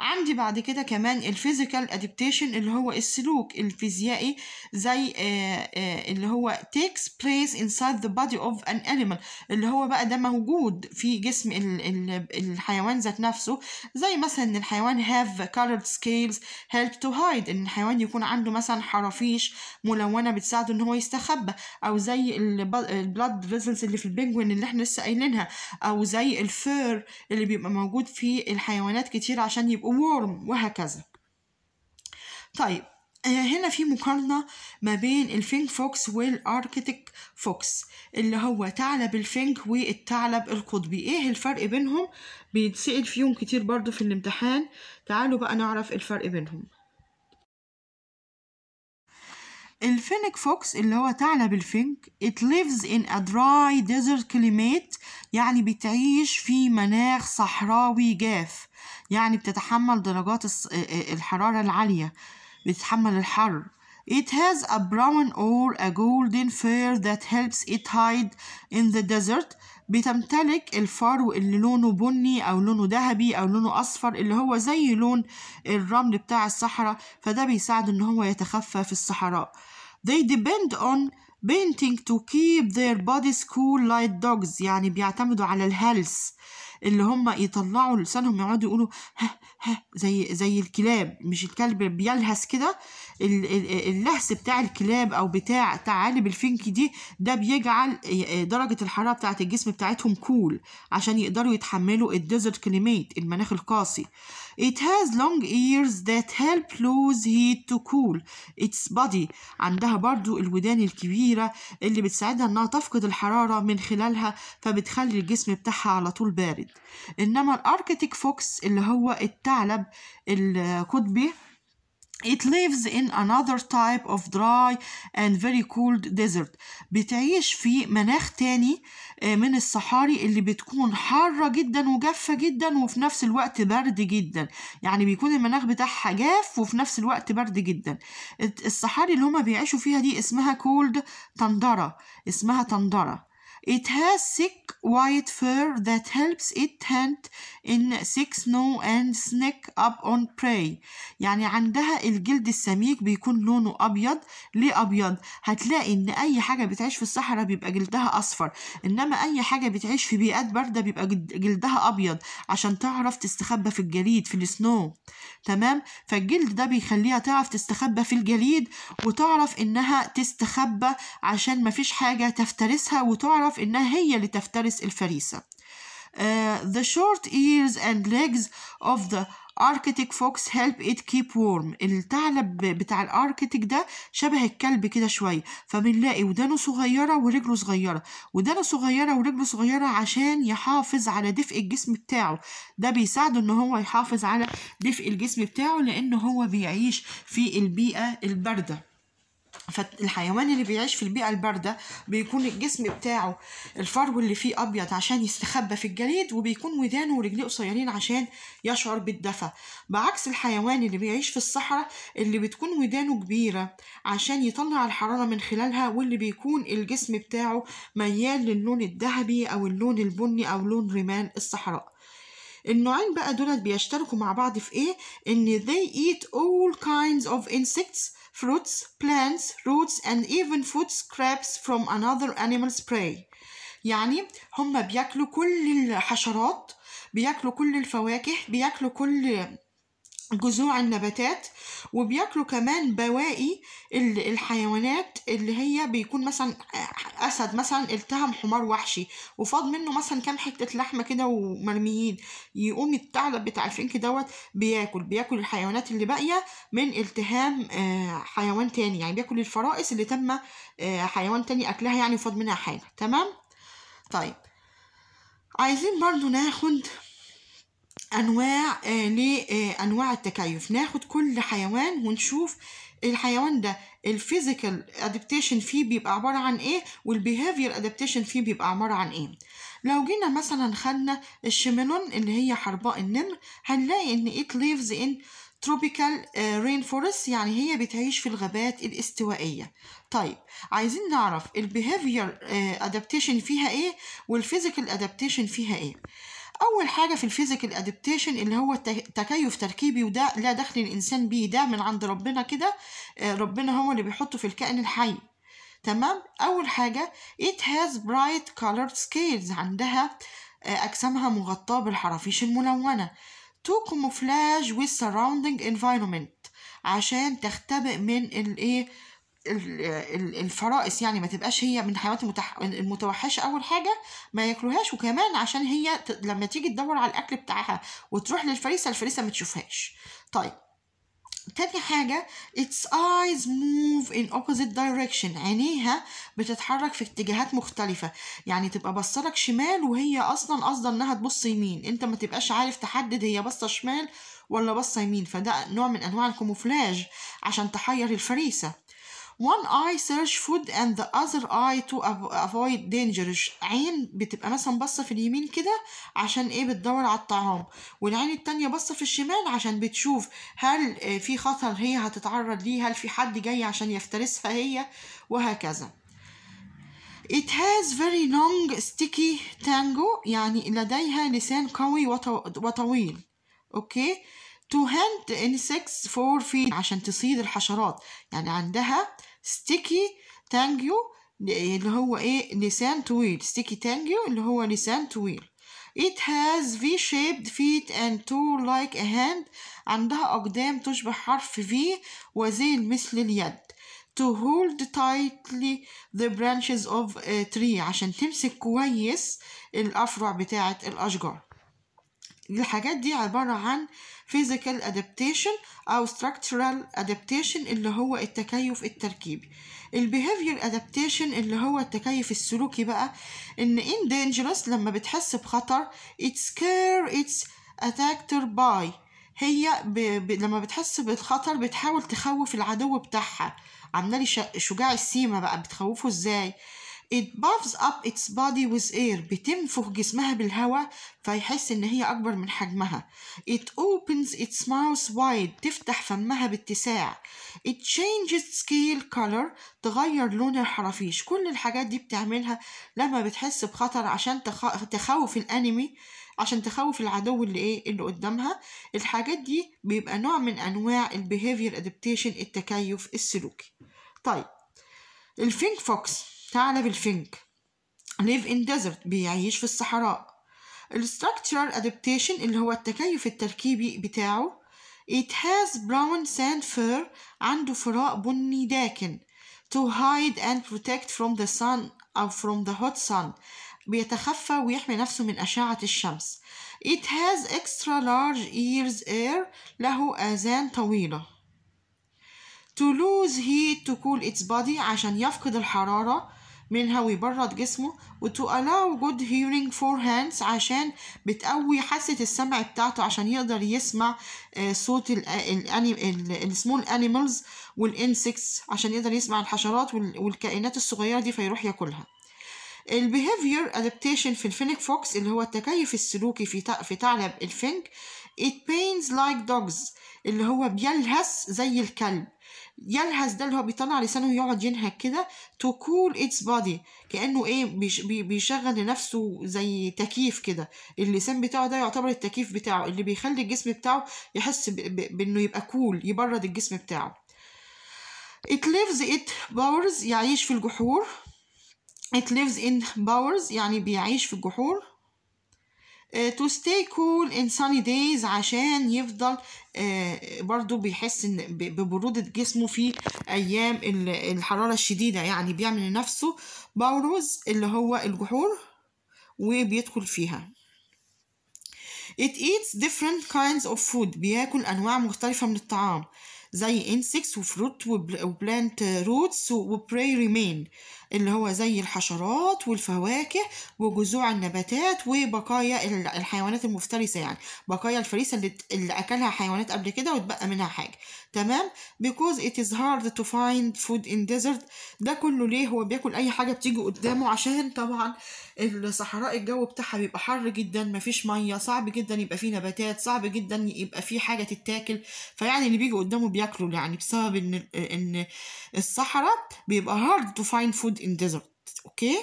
عندي بعد كده كمان الفيزيكال ادابتيشن اللي هو السلوك الفيزيائي زي آه، آه، اللي هو takes place inside the body of an animal اللي هو بقى ده موجود في جسم الحيوان ذات نفسه زي مثلا ان الحيوان have colored scales help to hide ان الحيوان يكون عنده مثلا حرافيش ملونه بتساعده ان هو يستخبى او زي البلاد فيزلز اللي في البنجوين اللي احنا لسه قايلينها او زي الفير اللي بيبقى موجود في الحيوانات كتير عشان يبقى يبقوا warm وهكذا طيب آه، هنا في مقارنة ما بين الفينك فوكس والاركتيك فوكس اللي هو ثعلب الفينك والثعلب القطبي ايه الفرق بينهم بيتسأل فيهم كتير برضو في الامتحان تعالوا بقى نعرف الفرق بينهم الفينك فوكس اللي هو ثعلب الفينك it lives in a dry desert climate يعني بتعيش في مناخ صحراوي جاف يعني بتتحمل درجات الحرارة العالية بتتحمل الحر It has a brown or a golden fur that helps it hide in the desert بتمتلك الفرو اللي لونه بني أو لونه ذهبي أو لونه أصفر اللي هو زي لون الرمل بتاع الصحراء فده بيساعده إن هو يتخفى في الصحراء They depend on painting to keep their bodies cool like dogs يعني بيعتمدوا على الهلس اللي هم يطلعوا لسانهم يقعدوا يقولوا ها زي زي الكلاب مش الكلب بيلهث كده اللهث بتاع الكلاب او بتاع تعالب الفنك دي ده بيجعل آه، درجه الحراره بتاعه الجسم بتاعتهم كول cool عشان يقدروا يتحملوا الديزرت كليميت المناخ القاسي it has long ears that help lose heat to cool its body عندها برضو الودان الكبيره اللي بتساعدها انها تفقد الحراره من خلالها فبتخلي الجسم بتاعها على طول بارد انما الاركتيك فوكس اللي هو التع الثعلب القطبي It lives in another type of dry and very cold desert. بتعيش في مناخ تاني آه، من الصحاري اللي بتكون حارة جدا وجافة جدا وفي نفس الوقت برد جدا. يعني بيكون المناخ بتاعها جاف وفي نفس الوقت برد جدا. الصحاري اللي هما بيعيشوا فيها دي اسمها cold تندرة. اسمها تندرة. It has thick white fur that helps it hunt in thick snow and sneak up on prey يعني عندها الجلد السميك بيكون لونه أبيض ليه أبيض؟ هتلاقي إن أي حاجة بتعيش في الصحراء بيبقى جلدها أصفر إنما أي حاجة بتعيش في بيئات باردة بيبقى جلدها أبيض عشان تعرف تستخبى في الجليد في السنو تمام؟ فالجلد ده بيخليها تعرف تستخبى في الجليد وتعرف إنها تستخبى عشان مفيش حاجة تفترسها وتعرف تعرف إنها هي اللي تفترس الفريسة Uh, the short ears and legs of the Arctic fox help it keep warm الثعلب بتاع الاركتيك ده شبه الكلب كده شويه فبنلاقي ودانه صغيره ورجله صغيره ودانه صغيره ورجله صغيره عشان يحافظ على دفء الجسم بتاعه ده بيساعده ان هو يحافظ على دفء الجسم بتاعه لان هو بيعيش في البيئه البارده فالحيوان اللي بيعيش في البيئة الباردة بيكون الجسم بتاعه الفرو اللي فيه أبيض عشان يستخبى في الجليد وبيكون ودانه ورجليه قصيرين عشان يشعر بالدفى بعكس الحيوان اللي بيعيش في الصحراء اللي بتكون ودانه كبيرة عشان يطلع الحرارة من خلالها واللي بيكون الجسم بتاعه ميال للون الذهبي أو اللون البني أو لون رمال الصحراء النوعين بقى دولت بيشتركوا مع بعض في ايه ان they eat all kinds of insects fruits, plants, roots and even food scraps from another animal's prey يعني هم بياكلوا كل الحشرات بياكلوا كل الفواكه بياكلوا كل جذوع النباتات وبياكلوا كمان بواقي الحيوانات اللي هي بيكون مثلا اسد مثلا التهم حمار وحشي وفاض منه مثلا كام حته لحمه كده ومرميين يقوم الثعلب بتاع الفينك دوت بياكل بياكل الحيوانات اللي باقيه من التهام آه، حيوان تاني يعني بياكل الفرائس اللي تم آه، حيوان تاني اكلها يعني وفاض منها حاجه تمام طيب عايزين برضو ناخد انواع آه، لانواع آه، التكيف ناخد كل حيوان ونشوف الحيوان ده الفيزيكال ادابتيشن فيه بيبقى عباره عن ايه والبيهافير ادابتيشن فيه بيبقى عباره عن ايه لو جينا مثلا خدنا الشيمينون اللي هي حرباء النمر هنلاقي ان it lives in tropical آه، rainforest يعني هي بتعيش في الغابات الاستوائية طيب عايزين نعرف البيهافير ادابتيشن فيها ايه والفيزيكال ادابتيشن فيها ايه اول حاجه في الفيزيكال ادابتيشن اللي هو تكيف تركيبي وده لا دخل الانسان بيه ده من عند ربنا كده آه، ربنا هو اللي بيحطه في الكائن الحي تمام اول حاجه it has bright colored scales عندها آه، اجسامها مغطاه بالحرافيش الملونه to camouflage with surrounding environment عشان تختبئ من الايه الفرائس يعني ما تبقاش هي من الحيوانات المتح... المتوحشه اول حاجه ما ياكلوهاش وكمان عشان هي ت... لما تيجي تدور على الاكل بتاعها وتروح للفريسه الفريسه ما تشوفهاش طيب تاني حاجة its eyes move in opposite direction عينيها بتتحرك في اتجاهات مختلفة يعني تبقى بصلك شمال وهي أصلا قصدا إنها تبص يمين أنت ما تبقاش عارف تحدد هي باصة شمال ولا باصة يمين فده نوع من أنواع الكاموفلاج عشان تحير الفريسة one eye search food and the other eye to avoid danger عين بتبقى مثلا باصه في اليمين كده عشان ايه بتدور على الطعام والعين التانية باصه في الشمال عشان بتشوف هل آه، في خطر هي هتتعرض ليه هل في حد جاي عشان يفترسها هي وهكذا It has very long sticky tango يعني لديها لسان قوي وطويل أوكي okay. to hunt insects for feed عشان تصيد الحشرات يعني عندها sticky تانجيو اللي هو ايه لسان طويل sticky تانجيو اللي هو لسان طويل It has V-shaped feet and toe like a hand عندها أقدام تشبه حرف V وزين مثل اليد To hold tightly the branches of a tree عشان تمسك كويس الأفرع بتاعة الأشجار الحاجات دي عبارة عن physical adaptation أو structural adaptation اللي هو التكيف التركيبي البيهيفير adaptation اللي هو التكيف السلوكي بقى إن in dangerous لما بتحس بخطر it scare its attacker by هي ب... ب... لما بتحس بالخطر بتحاول تخوف العدو بتاعها عامله لي شجاع السيما بقى بتخوفه ازاي It puffs up its body with air بتنفخ جسمها بالهواء فيحس إن هي أكبر من حجمها It opens its mouth wide تفتح فمها باتساع It changes scale color تغير لون الحرافيش كل الحاجات دي بتعملها لما بتحس بخطر عشان تخ... تخوف الأنمي عشان تخوف العدو اللي ايه اللي قدامها الحاجات دي بيبقى نوع من انواع البيهيفير ادابتيشن التكيف السلوكي طيب الفينك فوكس ثعلب الفنك live in desert بيعيش في الصحراء الستراكشر adaptation اللي هو التكيف التركيبي بتاعه it has brown sand fur عنده فراء بني داكن to hide and protect from the sun أو from the hot sun بيتخفى ويحمي نفسه من أشعة الشمس it has extra large ears air له آذان طويلة to lose heat to cool its body عشان يفقد الحرارة منها ويبرد جسمه وتو الاو جود هيرنج فور هاندز عشان بتقوي حاسة السمع بتاعته عشان يقدر يسمع آه، صوت السمول انيمالز والانسكتس عشان يقدر يسمع الحشرات والكائنات الصغيرة دي فيروح ياكلها البيهيفير ادابتيشن في الفينك فوكس اللي هو التكيف السلوكي في في ثعلب الفينك ات بينز لايك دوجز اللي هو بيلهث زي الكلب يلهز ده اللي هو بيطلع لسانه ويقعد ينهك كده تو كول اتس بادي كانه ايه بيشغل لنفسه زي تكييف كده اللسان بتاعه ده يعتبر التكييف بتاعه اللي بيخلي الجسم بتاعه يحس بانه يبقى كول cool يبرد الجسم بتاعه it lives it bowers يعيش في الجحور it lives in bowers يعني بيعيش في الجحور آه، to stay cool in sunny days عشان يفضل آه، برضو بيحس ان ببرودة جسمه في أيام الحرارة الشديدة يعني بيعمل لنفسه باوروز اللي هو الجحور وبيدخل فيها It eats different kinds of food بياكل أنواع مختلفة من الطعام زي insects وفروت وبلانت roots وبراي ريمين اللي هو زي الحشرات والفواكه وجذوع النباتات وبقايا الحيوانات المفترسة يعني بقايا الفريسة اللي, اللي أكلها حيوانات قبل كده واتبقى منها حاجة تمام because it is hard to find food in desert ده كله ليه هو بياكل أي حاجة بتيجي قدامه عشان طبعا الصحراء الجو بتاعها بيبقى حر جدا مفيش مية صعب جدا يبقى فيه نباتات صعب جدا يبقى فيه حاجة تتاكل فيعني اللي بيجي قدامه بياكله يعني بسبب إن إن الصحراء بيبقى hard to find food in desert اوكي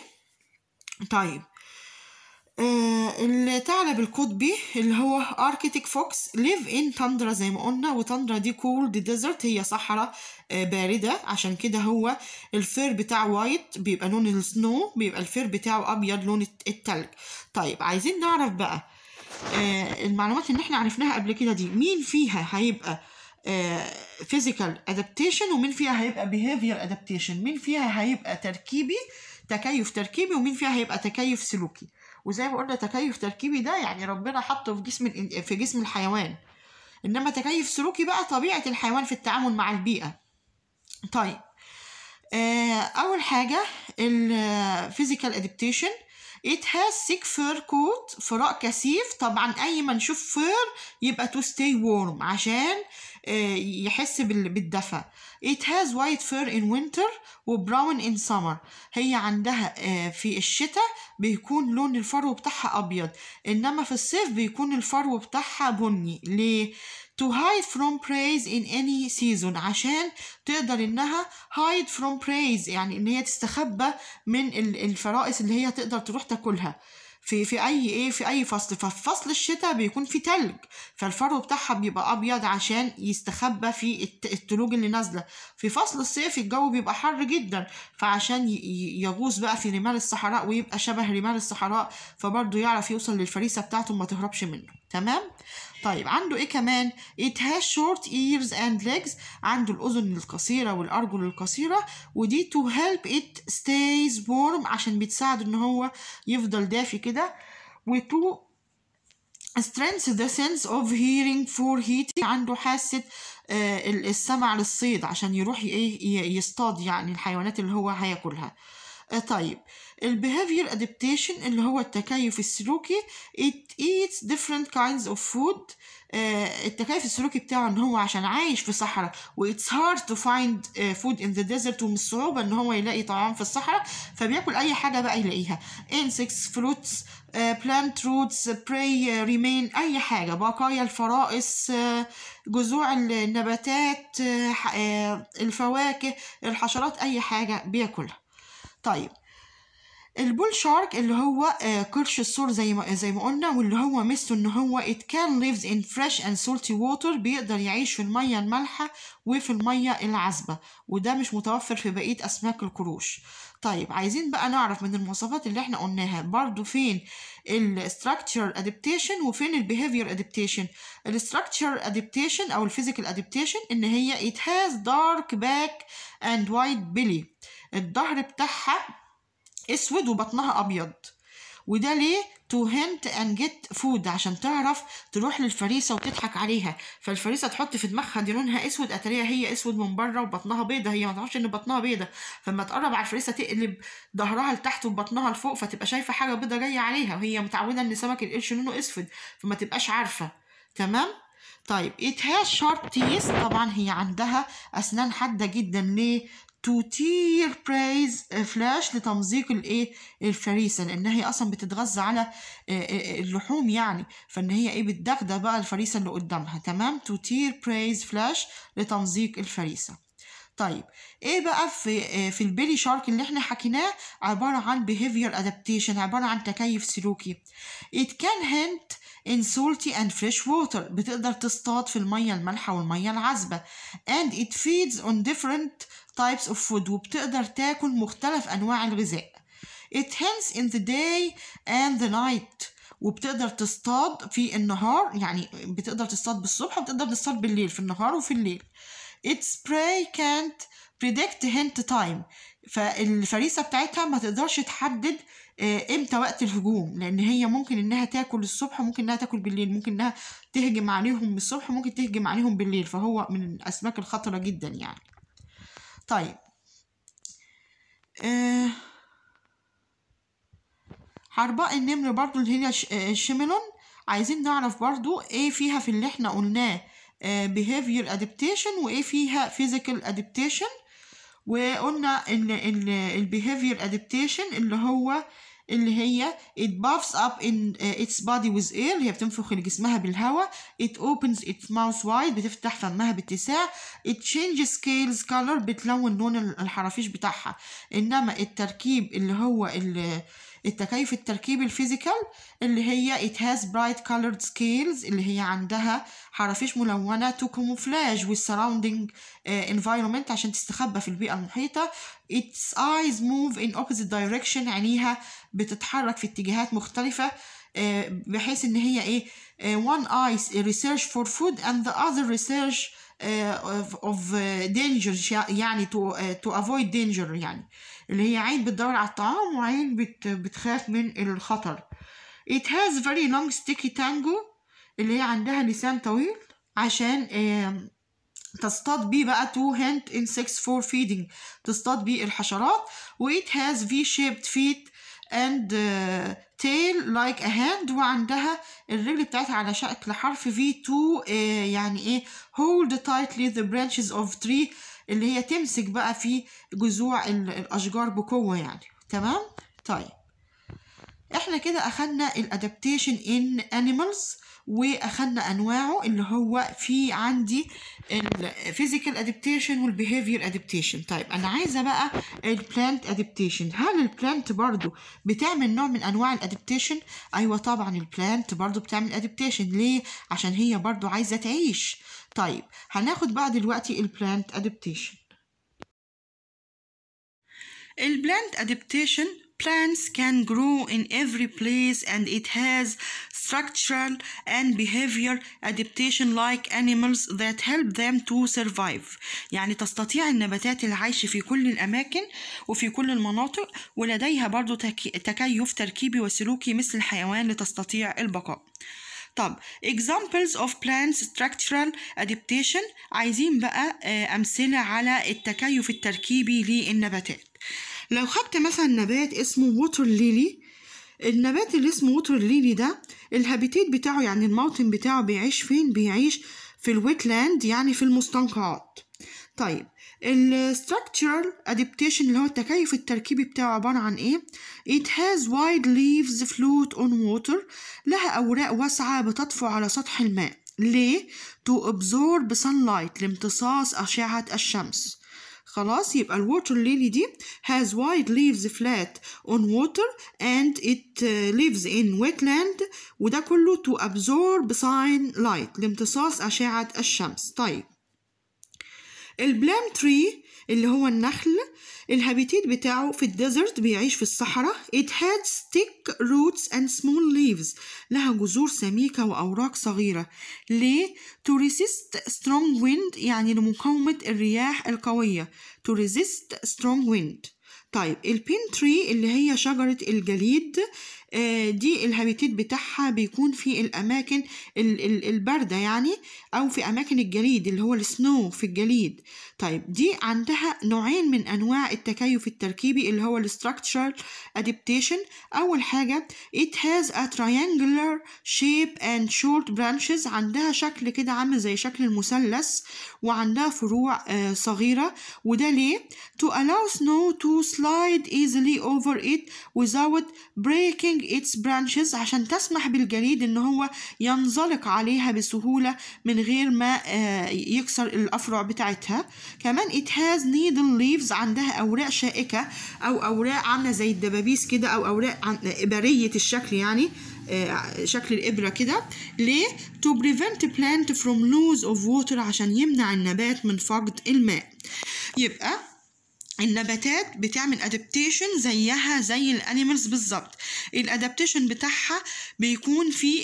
طيب الثعلب آه، اللي القطبي اللي هو اركتيك فوكس ليف ان تندرا زي ما قلنا وتندرا دي كولد ديزرت هي صحراء آه، بارده عشان كده هو الفير بتاعه وايت بيبقى لون السنو بيبقى الفير بتاعه ابيض لون التلج طيب عايزين نعرف بقى آه، المعلومات اللي احنا عرفناها قبل كده دي مين فيها هيبقى فيزيكال ادابتيشن ومين فيها هيبقى بيهيفير ادابتيشن مين فيها هيبقى تركيبي تكيف تركيبي ومين فيها هيبقى تكيف سلوكي وزي ما قلنا تكيف تركيبي ده يعني ربنا حطه في جسم في جسم الحيوان انما تكيف سلوكي بقى طبيعه الحيوان في التعامل مع البيئه طيب آه، اول حاجه الفيزيكال ادابتيشن It has thick fur coat فراء كثيف طبعا أي ما نشوف fur يبقى to stay warm عشان آه، يحس بالدفى It has white fur in winter و brown in summer هي عندها آه، في الشتاء بيكون لون الفرو بتاعها أبيض إنما في الصيف بيكون الفرو بتاعها بني ليه؟ to hide from praise in any season عشان تقدر انها hide from praise يعني ان هي تستخبى من الفرائس اللي هي تقدر تروح تاكلها في في اي ايه في اي فصل ففي فصل الشتاء بيكون في تلج فالفرو بتاعها بيبقى ابيض عشان يستخبى في التلوج اللي نازله في فصل الصيف الجو بيبقى حر جدا فعشان يغوص بقى في رمال الصحراء ويبقى شبه رمال الصحراء فبرضه يعرف يوصل للفريسه بتاعته ما تهربش منه تمام طيب عنده ايه كمان it has short ears and legs عنده الاذن القصيره والارجل القصيره ودي to help it stays warm عشان بتساعده ان هو يفضل دافي كده و to strength the sense of hearing for heating عنده حاسة آه، السمع للصيد عشان يروح ايه يصطاد يعني الحيوانات اللي هو هياكلها آه، طيب البيهافير ادابتيشن اللي هو التكيف السلوكي it eats different kinds of food آه، التكيف السلوكي بتاعه ان هو عشان عايش في صحراء و it's hard to find uh, food in the desert ومن الصعوبة ان هو يلاقي طعام في الصحراء فبياكل اي حاجة بقى يلاقيها insects fruits uh, plant roots prey remain اي حاجة بقايا الفرائس جذوع النباتات الفواكه الحشرات اي حاجة بياكلها طيب البول شارك اللي هو قرش آه، السور زي ما زي ما قلنا واللي هو ميزته ان هو it can lives in fresh and salty water بيقدر يعيش في الميه المالحه وفي الميه العذبه وده مش متوفر في بقيه اسماك القروش طيب عايزين بقى نعرف من المواصفات اللي احنا قلناها برضو فين الستراكشر ادابتيشن وفين البيهافير ادابتيشن الستراكشر ادابتيشن او الفيزيكال ادابتيشن ان هي it has dark back and white belly الظهر بتاعها اسود وبطنها ابيض وده ليه تو هنت اند جيت فود عشان تعرف تروح للفريسه وتضحك عليها فالفريسه تحط في دماغها دي لونها اسود اتريها هي اسود من بره وبطنها بيضه هي ما تعرفش ان بطنها بيضه فلما تقرب على الفريسه تقلب ظهرها لتحت وبطنها لفوق فتبقى شايفه حاجه بيضه جايه عليها وهي متعوده ان سمك القرش لونه اسود فما تبقاش عارفه تمام طيب it has sharp teeth طبعا هي عندها اسنان حاده جدا ليه to tear praise flesh لتمزيق الايه الفريسه لان هي اصلا بتتغذى على آه، آه، آه، اللحوم يعني فان هي ايه بتدغدغ بقى الفريسه اللي قدامها تمام to tear praise flesh لتمزيق الفريسه طيب ايه بقى في آه، في البيلي شارك اللي احنا حكيناه عباره عن behavior adaptation عباره عن تكيف سلوكي it can hint in salty and fresh water بتقدر تصطاد في الميه المالحه والميه العذبه and it feeds on different types of food وبتقدر تاكل مختلف انواع الغذاء it hints in the day and the night وبتقدر تصطاد في النهار يعني بتقدر تصطاد بالصبح وبتقدر تصطاد بالليل في النهار وفي الليل its prey can't predict hint time فالفريسة بتاعتها ما تقدرش تحدد آه، امتى وقت الهجوم لان هي ممكن انها تاكل الصبح ممكن انها تاكل بالليل ممكن انها تهجم عليهم الصبح ممكن تهجم عليهم بالليل فهو من الاسماك الخطرة جدا يعني طيب أه حرباء النمر برضو اللي هي الشملون آه، عايزين نعرف برضو ايه فيها في اللي احنا قلناه behavior adaptation وايه فيها physical adaptation وقلنا ان ال behavior adaptation اللي هو اللي هي it puffs up in its body with air هي بتنفخ جسمها بالهواء it opens its mouth wide بتفتح فمها باتساع it changes scales color بتلون لون الحرافيش بتاعها انما التركيب اللي هو اللي التكيف التركيبي الفيزيكال اللي هي it has bright colored scales اللي هي عندها حرافيش ملونة to camouflage with surrounding environment عشان تستخبى في البيئة المحيطة its eyes move in opposite direction عينيها بتتحرك في اتجاهات مختلفة بحيث ان هي ايه one eye research for food and the other research of danger يعني to, to avoid danger يعني اللي هي عين بتدور على الطعام وعين بت بتخاف من الخطر it has very long sticky tango اللي هي عندها لسان طويل عشان تصطاد بيه بقى تو هنت insects for feeding تصطاد بيه الحشرات و it has v-shaped feet and uh, tail like a hand وعندها الرجل بتاعتها على شكل حرف v2 uh, آه، يعني ايه hold tightly the branches of tree اللي هي تمسك بقى في جذوع الاشجار بقوه يعني تمام طيب احنا كده اخدنا الادابتيشن ان انيمالز واخدنا انواعه اللي هو في عندي الفيزيكال ادابتيشن والبيهيفير ادابتيشن طيب انا عايزه بقى البلانت ادابتيشن هل البلانت برضو بتعمل نوع من انواع الادابتيشن ايوه طبعا البلانت برضو بتعمل ادابتيشن ليه عشان هي برضو عايزه تعيش طيب هناخد بقى دلوقتي البلانت ادابتيشن البلانت ادابتيشن plants can grow in every place and it has structural and behavior adaptation like animals that help them to survive يعني تستطيع النباتات العيش في كل الأماكن وفي كل المناطق ولديها برضو تكيف تركيبي وسلوكي مثل الحيوان لتستطيع البقاء طب examples of plants structural adaptation عايزين بقى آه، أمثلة على التكيف التركيبي للنباتات لو خدت مثلا نبات اسمه ووتر ليلي النبات اللي اسمه ووتر ليلي ده الهابيتيت بتاعه يعني الموطن بتاعه بيعيش فين بيعيش في الويتلاند يعني في المستنقعات طيب structural adaptation اللي هو التكيف التركيبي بتاعه عبارة عن إيه؟ It has wide leaves float on water لها أوراق واسعة بتطفو على سطح الماء ليه؟ To absorb sunlight لامتصاص أشعة الشمس خلاص يبقى الووتر ليلي دي has wide leaves flat on water and it uh, lives in wetland وده كله to absorb sunlight لامتصاص أشعة الشمس طيب البلام تري اللي هو النخل الهابيتيت بتاعه في الديزرت بيعيش في الصحراء it had thick roots and small leaves لها جذور سميكة وأوراق صغيرة ليه to resist strong wind يعني لمقاومة الرياح القوية to resist strong wind طيب البين تري اللي هي شجرة الجليد آه، دي الهابيتات بتاعها بيكون في الأماكن الباردة يعني أو في أماكن الجليد اللي هو السنو في الجليد طيب دي عندها نوعين من أنواع التكيف التركيبي اللي هو structural adaptation أول حاجة it has a triangular shape and short branches عندها شكل كده عامل زي شكل المثلث وعندها فروع آه، صغيرة وده ليه to allow snow to slide easily over it without breaking its branches عشان تسمح بالجليد ان هو ينزلق عليها بسهولة من غير ما آه، يكسر الافرع بتاعتها كمان it has needle leaves عندها اوراق شائكة او اوراق عاملة زي الدبابيس كده او اوراق ابرية الشكل يعني آه، شكل الإبرة كده ليه؟ to prevent plant from lose of water عشان يمنع النبات من فقد الماء يبقى النباتات بتعمل ادابتيشن زيها زي الانيمالز بالظبط الادابتيشن بتاعها بيكون في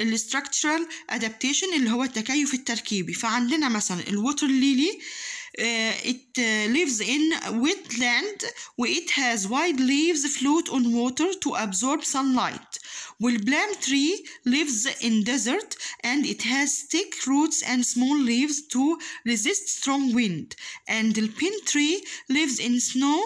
الاستراكشرال ادابتيشن اللي هو التكيف التركيبي فعندنا مثلا الووتر ليلي آه، it lives in wetland و it has wide leaves float on water to absorb sunlight Wilblam tree lives in desert and it has thick roots and small leaves to resist strong wind. And the pin tree lives in snow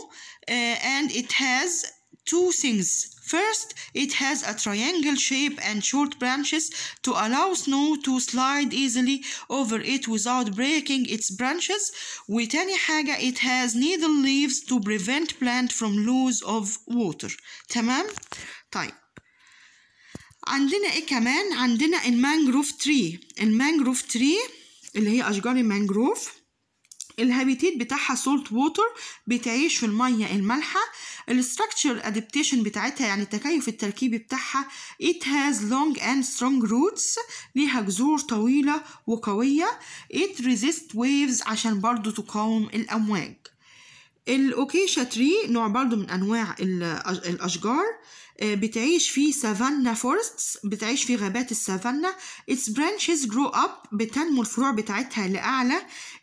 uh, and it has two things. First, it has a triangle shape and short branches to allow snow to slide easily over it without breaking its branches. With any haga, it has needle leaves to prevent plant from lose of water. Tamam? طيب عندنا ايه كمان عندنا المانجروف تري المانجروف تري اللي هي اشجار المانجروف الهابيتيت بتاعها سولت ووتر بتعيش في الميه المالحه الاستراكشر ادابتيشن بتاعتها يعني التكيف التركيبي بتاعها it has long and strong roots ليها جذور طويله وقويه it resist waves عشان برضو تقاوم الامواج الاوكيشا تري نوع برضو من انواع الاشجار آه، بتعيش في سافانا فورستس بتعيش في غابات السافانا its branches grow up بتنمو الفروع بتاعتها لأعلى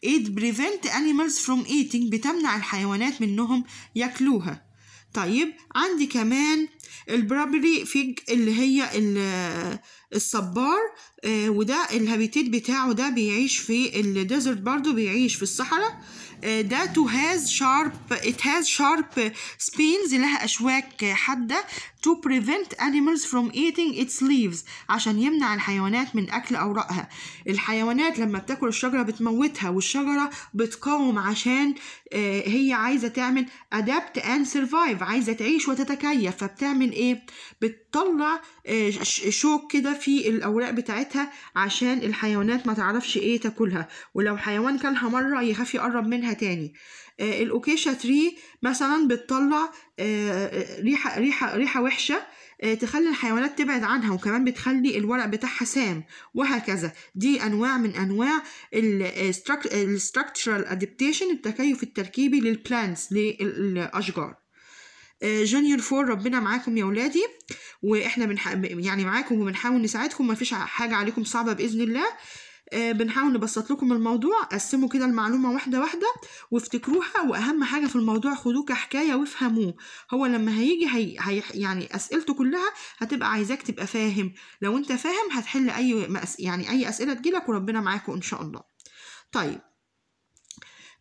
it prevent animals from eating بتمنع الحيوانات منهم ياكلوها طيب عندي كمان البرابري فيج اللي هي آه، الصبار آه، وده الهابيتيت بتاعه ده بيعيش في الديزرت برضه بيعيش في الصحراء ده تو هاز شارب ات هاز شارب سبينز لها اشواك حاده to prevent animals from eating its leaves عشان يمنع الحيوانات من أكل أوراقها الحيوانات لما بتاكل الشجرة بتموتها والشجرة بتقاوم عشان آه، هي عايزة تعمل adapt and survive عايزة تعيش وتتكيف فبتعمل إيه؟ بتطلع آه، شوك كده في الأوراق بتاعتها عشان الحيوانات ما تعرفش إيه تاكلها ولو حيوان كلها مرة يخاف يقرب منها تاني آه، الاوكيشا 3 مثلا بتطلع آه، آه، ريحه ريحه ريحه وحشه تخلي الحيوانات تبعد عنها وكمان بتخلي الورق بتاعها سام وهكذا دي انواع من انواع الستراكشرال ادابتيشن التكيف التركيبي للبلانتس للاشجار جونيور فور ربنا معاكم يا ولادي واحنا بنح... يعني معاكم وبنحاول نساعدكم مفيش حاجه عليكم صعبه باذن الله آه، بنحاول نبسط لكم الموضوع قسموا كده المعلومة واحدة واحدة وافتكروها وأهم حاجة في الموضوع خدوه كحكاية وافهموه هو لما هيجي هي... هي... يعني أسئلته كلها هتبقى عايزاك تبقى فاهم لو أنت فاهم هتحل أي يعني أي أسئلة تجيلك وربنا معاكم إن شاء الله طيب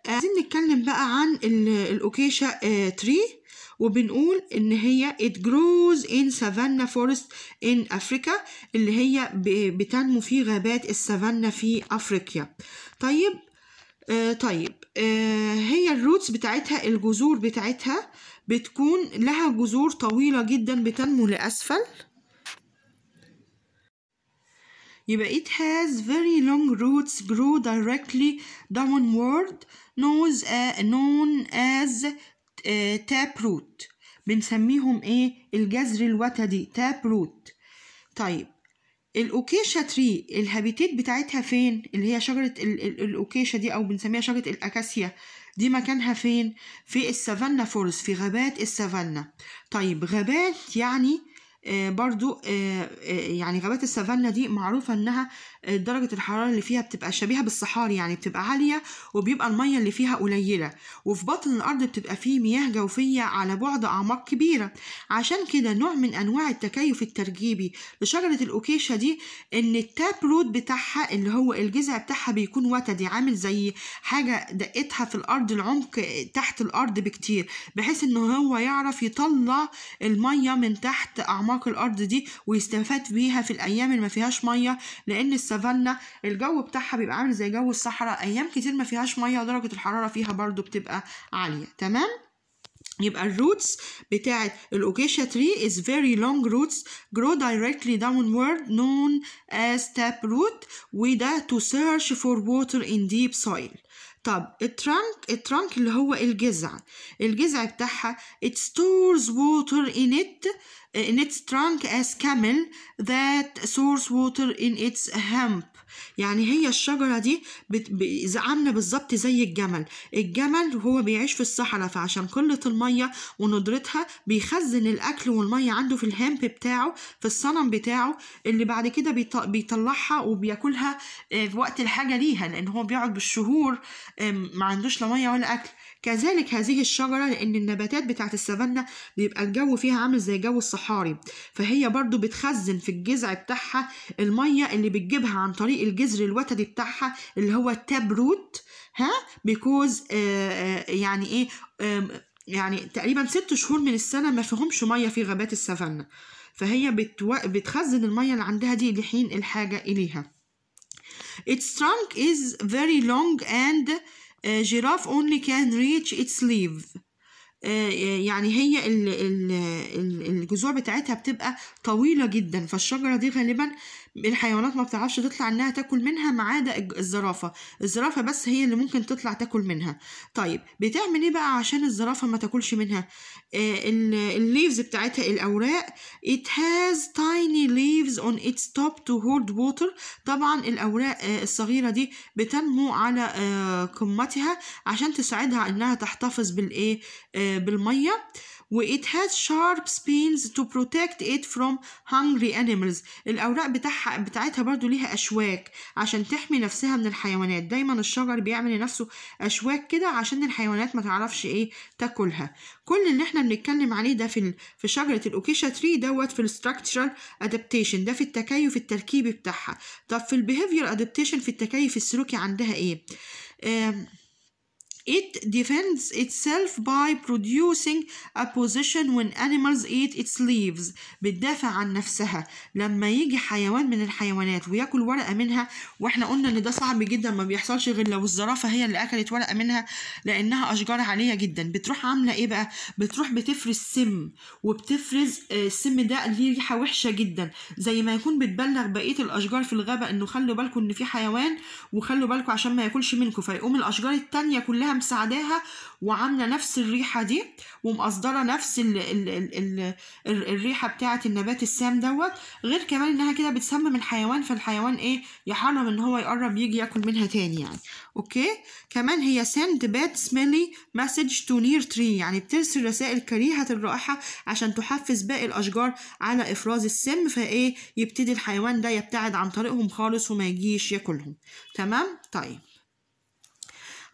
آه، عايزين نتكلم بقى عن الأوكيشا تري آه، وبنقول ان هي it grows in savanna forest in Africa اللي هي بتنمو في غابات السافانا في افريقيا طيب آه طيب آه هي الروتس بتاعتها الجذور بتاعتها بتكون لها جذور طويلة جدا بتنمو لأسفل يبقى it has very long roots grow directly downward known as تاب آه، روت بنسميهم ايه الجذر الوتدي تاب روت طيب الاوكيشا تري الهابيتات بتاعتها فين اللي هي شجره الاوكيشا دي او بنسميها شجره الاكاسيا دي مكانها فين في السافانا فورس في غابات السافانا طيب غابات يعني آه برضو آه, آه، يعني غابات السافانا دي معروفة إنها درجة الحرارة اللي فيها بتبقى شبيهة بالصحاري يعني بتبقى عالية وبيبقى المية اللي فيها قليلة وفي بطن الأرض بتبقى فيه مياه جوفية على بعد أعماق كبيرة عشان كده نوع من أنواع التكيف الترجيبي لشجرة الأوكيشا دي إن التاب رود بتاعها اللي هو الجذع بتاعها بيكون وتدي عامل زي حاجة دقتها في الأرض العمق تحت الأرض بكتير بحيث إن هو يعرف يطلع المية من تحت أعماق الأرض دي ويستفاد بيها في الأيام اللي ما فيهاش مية لأن السبب السافانا الجو بتاعها بيبقى عامل زي جو الصحراء ايام كتير ما فيهاش ميه ودرجه الحراره فيها برضو بتبقى عاليه تمام يبقى الروتس بتاعت الاوكيشيا تري is very long roots grow directly downward known as tap root وده to search for water in deep soil طب الترانك الترانك اللي هو الجذع الجذع بتاعها it stores water in it in its trunk as camel that stores water in its hump يعني هي الشجرة دي عاملة بالظبط زي الجمل الجمل هو بيعيش في الصحراء فعشان قلة المية وندرتها بيخزن الأكل والمية عنده في الهامب بتاعه في الصنم بتاعه اللي بعد كده بيطلعها وبياكلها آه، في وقت الحاجة ليها لأن هو بيقعد بالشهور آه، ما عندوش لا مية ولا أكل كذلك هذه الشجرة لأن النباتات بتاعت السافانا بيبقى الجو فيها عامل زي جو الصحاري فهي برضو بتخزن في الجذع بتاعها المية اللي بتجيبها عن طريق الجذر الوتدي بتاعها اللي هو التاب روت ها بيكوز آه،, آه يعني ايه يعني تقريبا ست شهور من السنة ما فيهمش مية في غابات السافانا فهي بتو... بتخزن المية اللي عندها دي لحين الحاجة إليها Its trunk is very long and آه، جيراف only can reach its leaves آه، يعني هي الجذوع بتاعتها بتبقى طويلة جدا فالشجرة دي غالبا الحيوانات ما بتعرفش تطلع انها تاكل منها ما عدا الزرافه الزرافه بس هي اللي ممكن تطلع تاكل منها طيب بتعمل ايه بقى عشان الزرافه ما تاكلش منها آه، الليفز بتاعتها الاوراق it has tiny leaves on its top to hold water طبعا الاوراق آه، الصغيره دي بتنمو على آه، قمتها عشان تساعدها انها تحتفظ بالايه بالميه و it has sharp spines to protect it from hungry animals الأوراق بتاعها بتاعتها برضو ليها أشواك عشان تحمي نفسها من الحيوانات دايما الشجر بيعمل لنفسه أشواك كده عشان الحيوانات ما تعرفش إيه تاكلها كل اللي إحنا بنتكلم عليه ده في في شجرة الأوكيشا تري دوت في الستراكشرال أدابتيشن ده في التكيف التركيبي بتاعها طب في البيهيفير أدابتيشن في التكيف السلوكي عندها إيه؟ It defends itself by producing a position when animals eat its leaves بتدافع عن نفسها لما يجي حيوان من الحيوانات وياكل ورقة منها واحنا قلنا ان ده صعب جدا ما بيحصلش غير لو الزرافة هي اللي اكلت ورقة منها لانها اشجار عالية جدا بتروح عاملة ايه بقى بتروح بتفرز سم وبتفرز آه، السم ده ليه ريحة وحشة جدا زي ما يكون بتبلغ بقية الاشجار في الغابة انه خلوا بالكم ان في حيوان وخلوا بالكم عشان ما ياكلش منكم فيقوم الاشجار التانية كلها مساعداها وعامله نفس الريحه دي ومقصدره نفس الـ الـ الـ الـ الريحه بتاعه النبات السام دوت غير كمان انها كده بتسمم الحيوان فالحيوان ايه يحرم ان هو يقرب يجي ياكل منها تاني يعني اوكي كمان هي سند باد سميلي مسج تو نير تري يعني بترسل رسائل كريهه الرائحه عشان تحفز باقي الاشجار على افراز السم فايه يبتدي الحيوان ده يبتعد عن طريقهم خالص وما يجيش ياكلهم تمام طيب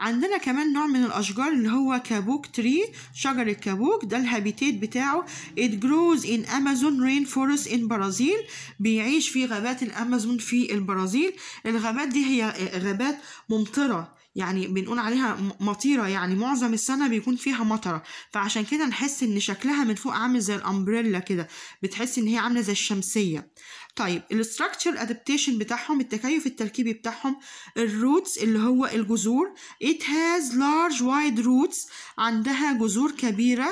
عندنا كمان نوع من الأشجار اللي هو كابوك تري شجر الكابوك ده الهابيتيت بتاعه it grows in Amazon rainforest in برازيل بيعيش في غابات الأمازون في البرازيل الغابات دي هي غابات ممطرة يعني بنقول عليها مطيرة يعني معظم السنة بيكون فيها مطرة فعشان كده نحس إن شكلها من فوق عامل زي الأمبريلا كده بتحس إن هي عاملة زي الشمسية طيب الستراكشر ادابتيشن بتاعهم التكيف التركيبي بتاعهم الروتس اللي هو الجذور it has large wide roots عندها جذور كبيره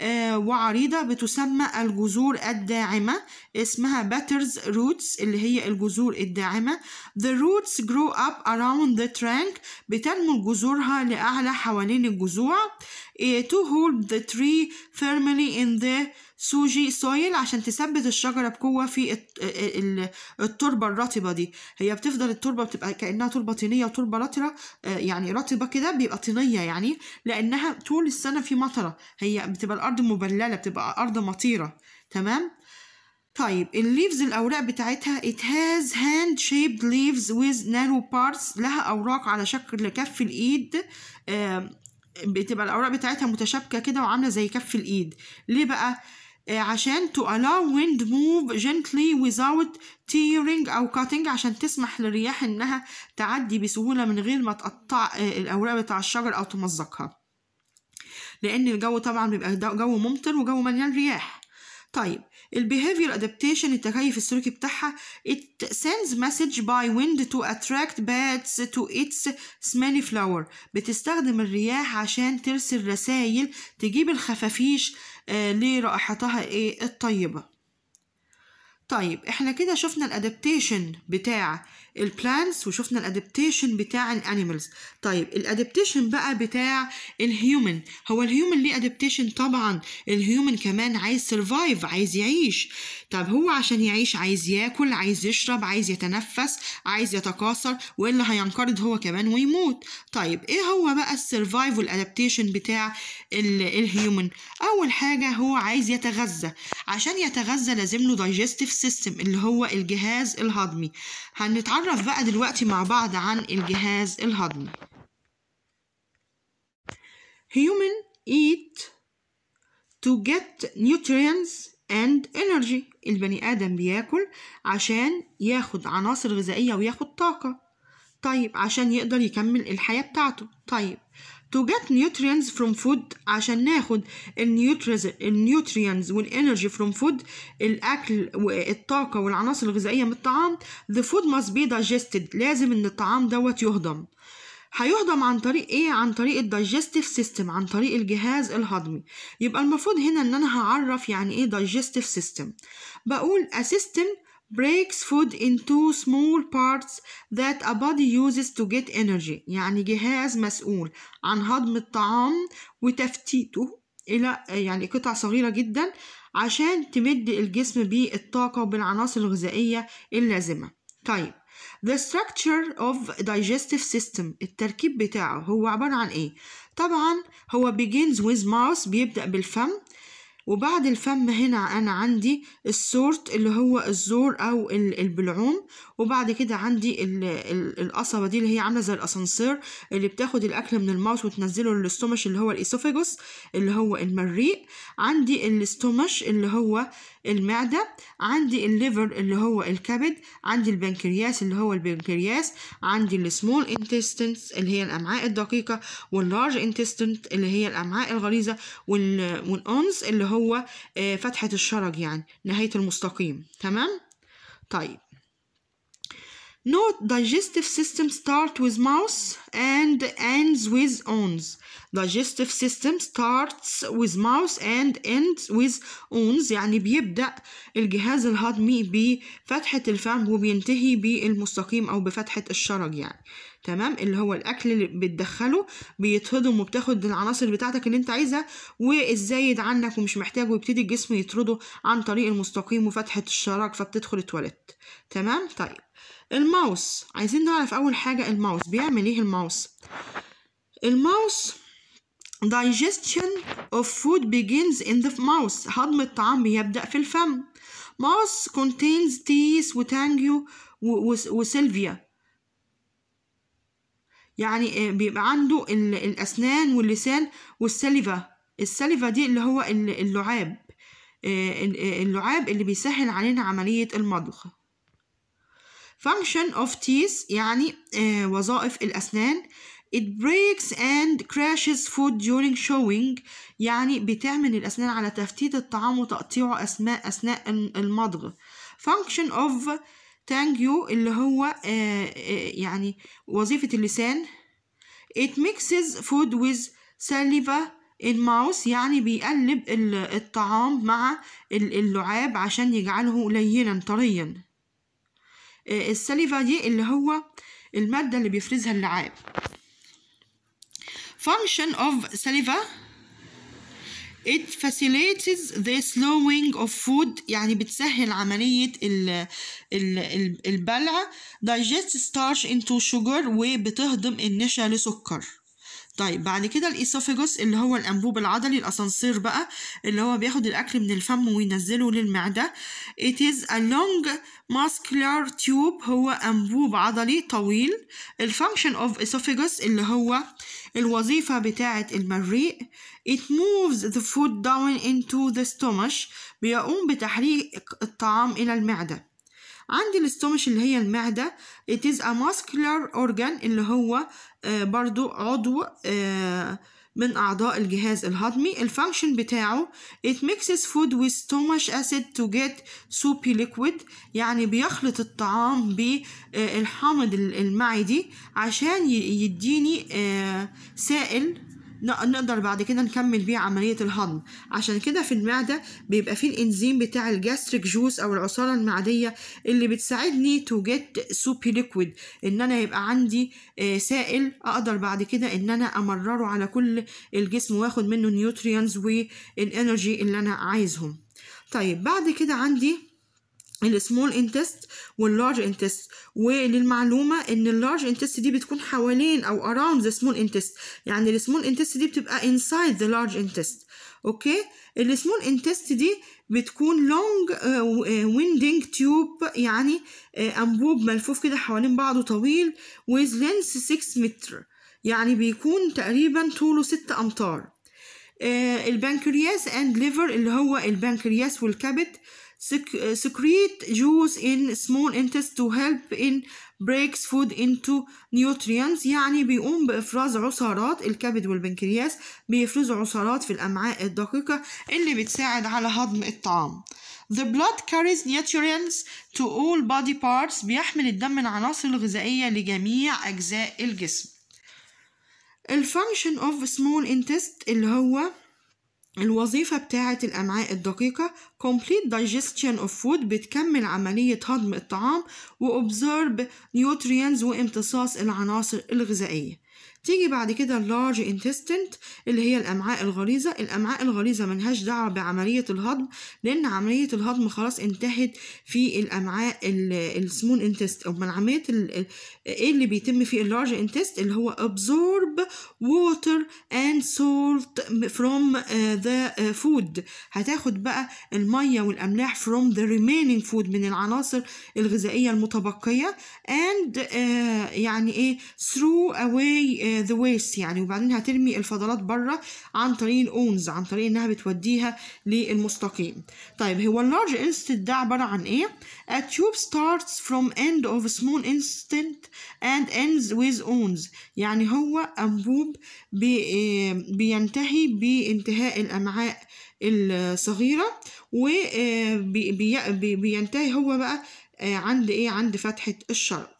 آه، وعريضة بتسمى الجذور الداعمة اسمها batters roots اللي هي الجذور الداعمة the roots grow up around the trunk بتنمو جذورها لأعلى حوالين الجذوع إيه، to hold the tree firmly in the سوجي سويل عشان تثبت الشجرة بقوة في التربة الرطبة دي هي بتفضل التربة بتبقى كأنها تربة طينية وتربة رطرة آه، يعني رطبة كده بيبقى طينية يعني لأنها طول السنة في مطرة هي بتبقى الأرض مبللة بتبقى أرض مطيرة تمام طيب الليفز الأوراق بتاعتها it has hand shaped leaves with narrow parts لها أوراق على شكل كف الإيد بتبقى الأوراق بتاعتها متشابكة كده وعاملة زي كف الإيد ليه بقى؟ إيه، عشان to allow wind move gently without tearing أو cutting عشان تسمح للرياح إنها تعدي بسهولة من غير ما تقطع إيه، الأوراق بتاع الشجر أو تمزقها لأن الجو طبعا بيبقى جو ممطر وجو مليان رياح طيب ال behavior adaptation التكيف السلوكي بتاعها it sends message by wind to attract bats to its smelly flower بتستخدم الرياح عشان ترسل رسائل تجيب الخفافيش آه، لرائحتها ايه الطيبة طيب احنا كده شفنا الادابتيشن بتاع البلانتس وشفنا الادابتيشن بتاع الانيمالز طيب الادابتيشن بقى بتاع الهيومن هو الهيومن ليه ادابتيشن طبعا الهيومن كمان عايز سرفايف عايز يعيش طب هو عشان يعيش عايز ياكل عايز يشرب عايز يتنفس عايز يتكاثر والا هينقرض هو كمان ويموت طيب ايه هو بقى السرفايف والادابتيشن بتاع الهيومن اول حاجه هو عايز يتغذى عشان يتغذى لازم له دايجستيف سيستم اللي هو الجهاز الهضمي هنتعرف هنتعرف بقى دلوقتي مع بعض عن الجهاز الهضمي human eat to get nutrients and energy البني آدم بياكل عشان ياخد عناصر غذائية وياخد طاقة طيب عشان يقدر يكمل الحياة بتاعته طيب to get nutrients from food عشان ناخد النيوترينز والانرجي from food الاكل والطاقه والعناصر الغذائيه من الطعام the food must be digested لازم ان الطعام دوت يهضم هيهضم عن طريق ايه عن طريق الدايجستيف سيستم عن طريق الجهاز الهضمي يبقى المفروض هنا ان انا هعرف يعني ايه دايجستيف سيستم بقول a system breaks food into small parts that a body uses to get energy يعني جهاز مسؤول عن هضم الطعام وتفتيته إلى يعني قطع صغيرة جدا عشان تمد الجسم بالطاقة وبالعناصر الغذائية اللازمة طيب The structure of digestive system التركيب بتاعه هو عبارة عن ايه؟ طبعا هو begins with mouth بيبدأ بالفم وبعد الفم هنا أنا عندي السورت اللي هو الزور أو البلعوم وبعد كده عندي القصبة دي اللي هي عاملة زي الأسانسير اللي بتاخد الأكل من الماوس وتنزله للاستومش اللي هو الإيسوفيجوس اللي هو المريء عندي الاستومش اللي هو المعدة عندي الليفر اللي هو الكبد عندي البنكرياس اللي هو البنكرياس عندي السمول انتستنس اللي هي الأمعاء الدقيقة واللارج انتستنت اللي هي الأمعاء الغليظة والأنس اللي هو آه، فتحة الشرج يعني نهاية المستقيم تمام طيب Note digestive system start with mouth and ends with ons. Digestive system starts with mouth and ends with ons يعني بيبدأ الجهاز الهضمي بفتحة الفم وبينتهي بالمستقيم أو بفتحة الشرج يعني تمام اللي هو الأكل اللي بتدخله بيتهضم وبتاخد العناصر بتاعتك اللي أنت عايزها والزايد عنك ومش محتاج ويبتدي الجسم يطرده عن طريق المستقيم وفتحة الشرج فبتدخل التواليت تمام طيب الماوس عايزين نعرف أول حاجة الماوس بيعمل إيه الماوس الماوس digestion of food begins in the mouth هضم الطعام بيبدأ في الفم ماوس contains teeth وتانجيو وسيلفيا يعني آه، بيبقى عنده الأسنان واللسان والسليفا السليفا دي اللي هو اللعاب آه، آه، اللعاب اللي بيسهل علينا عملية المضغ function of teeth يعني آه، وظائف الأسنان it breaks and crashes food during showing يعني بتعمل الأسنان على تفتيت الطعام وتقطيعه أثناء أثناء المضغ function of tangue اللي هو آه، آه، يعني وظيفة اللسان it mixes food with saliva in mouth يعني بيقلب الطعام مع اللعاب عشان يجعله لينا طريا آه، السليفا دي اللي هو المادة اللي بيفرزها اللعاب function of saliva It facilitates the slowing of food يعني بتسهل عملية ال ال ال البلع digest starch into sugar وبتهضم النشا لسكر طيب بعد كده الإيسوفيجوس اللي هو الأنبوب العضلي الأسانسير بقى اللي هو بياخد الأكل من الفم وينزله للمعدة it is a long muscular tube هو أنبوب عضلي طويل الفانكشن of esophagus اللي هو الوظيفة بتاعة المريء it moves the food down into the stomach بيقوم بتحريك الطعام إلى المعدة عندي الاستومش اللي هي المعدة it is a muscular organ اللي هو آه، برضو عضو آه، من أعضاء الجهاز الهضمي الفانكشن بتاعه it mixes food with stomach acid to get soupy liquid يعني بيخلط الطعام بالحامض آه، المعدي عشان يديني سائل نقدر بعد كده نكمل بيه عملية الهضم عشان كده في المعدة بيبقى فيه الإنزيم بتاع الجاستريك جوس أو العصارة المعدية اللي بتساعدني تو جيت سوبي ليكويد إن أنا يبقى عندي آه، سائل أقدر بعد كده إن أنا أمرره على كل الجسم وآخد منه النيوتريانز والإنرجي اللي أنا عايزهم طيب بعد كده عندي السمول انتست واللارج انتست وللمعلومه ان اللارج انتست دي بتكون حوالين او اراوند ذا سمول انتست يعني السمول انتست دي بتبقى انسايد ذا لارج انتست اوكي السمول انتست دي بتكون لونج ويندنج تيوب يعني آه، انبوب ملفوف كده حوالين بعضه طويل with length 6 متر يعني بيكون تقريبا طوله 6 امتار آه، البنكرياس اند ليفر اللي هو البنكرياس والكبد Uh, secrete juice in small intestine to help in breaks food into nutrients يعني بيقوم بإفراز عصارات الكبد والبنكرياس بيفرزوا عصارات في الأمعاء الدقيقة اللي بتساعد على هضم الطعام The blood carries nutrients to all body parts بيحمل الدم العناصر الغذائية لجميع أجزاء الجسم الفانكشن اوف سمول انتست اللي هو الوظيفة بتاعة الأمعاء الدقيقة complete digestion of food بتكمل عملية هضم الطعام و nutrients وامتصاص العناصر الغذائية تيجي بعد كده اللارج انتستنت اللي هي الامعاء الغليظه الامعاء الغليظه ملهاش دعوه بعمليه الهضم لان عمليه الهضم خلاص انتهت في الامعاء السمول انتست او من عمليه ايه اللي بيتم في اللارج انتست اللي هو absorb water and salt from آه، the آه، food هتاخد بقى الميه والاملاح from the remaining food من العناصر الغذائيه المتبقيه and آه، يعني ايه throw away the waste يعني وبعدين هترمي الفضلات بره عن طريق الاونز عن طريق انها بتوديها للمستقيم طيب هو اللارج انستنت ده عباره عن ايه a tube starts from end of small instant and ends with owns يعني هو انبوب آه، بينتهي بانتهاء الامعاء الصغيره وبينتهي آه، هو بقى آه، عند ايه عند فتحه الشرق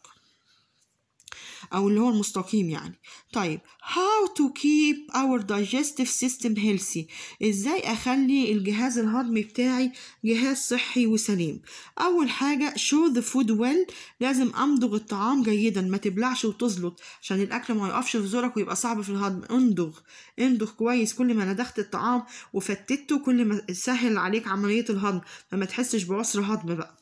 أو اللي هو المستقيم يعني طيب how to keep our digestive system healthy إزاي أخلي الجهاز الهضمي بتاعي جهاز صحي وسليم أول حاجة show the food well لازم أمضغ الطعام جيدا ما تبلعش وتزلط عشان الأكل ما يقفش في زورك ويبقى صعب في الهضم امضغ امضغ كويس كل ما ندخت الطعام وفتته كل ما سهل عليك عملية الهضم فما تحسش بعسر هضم بقى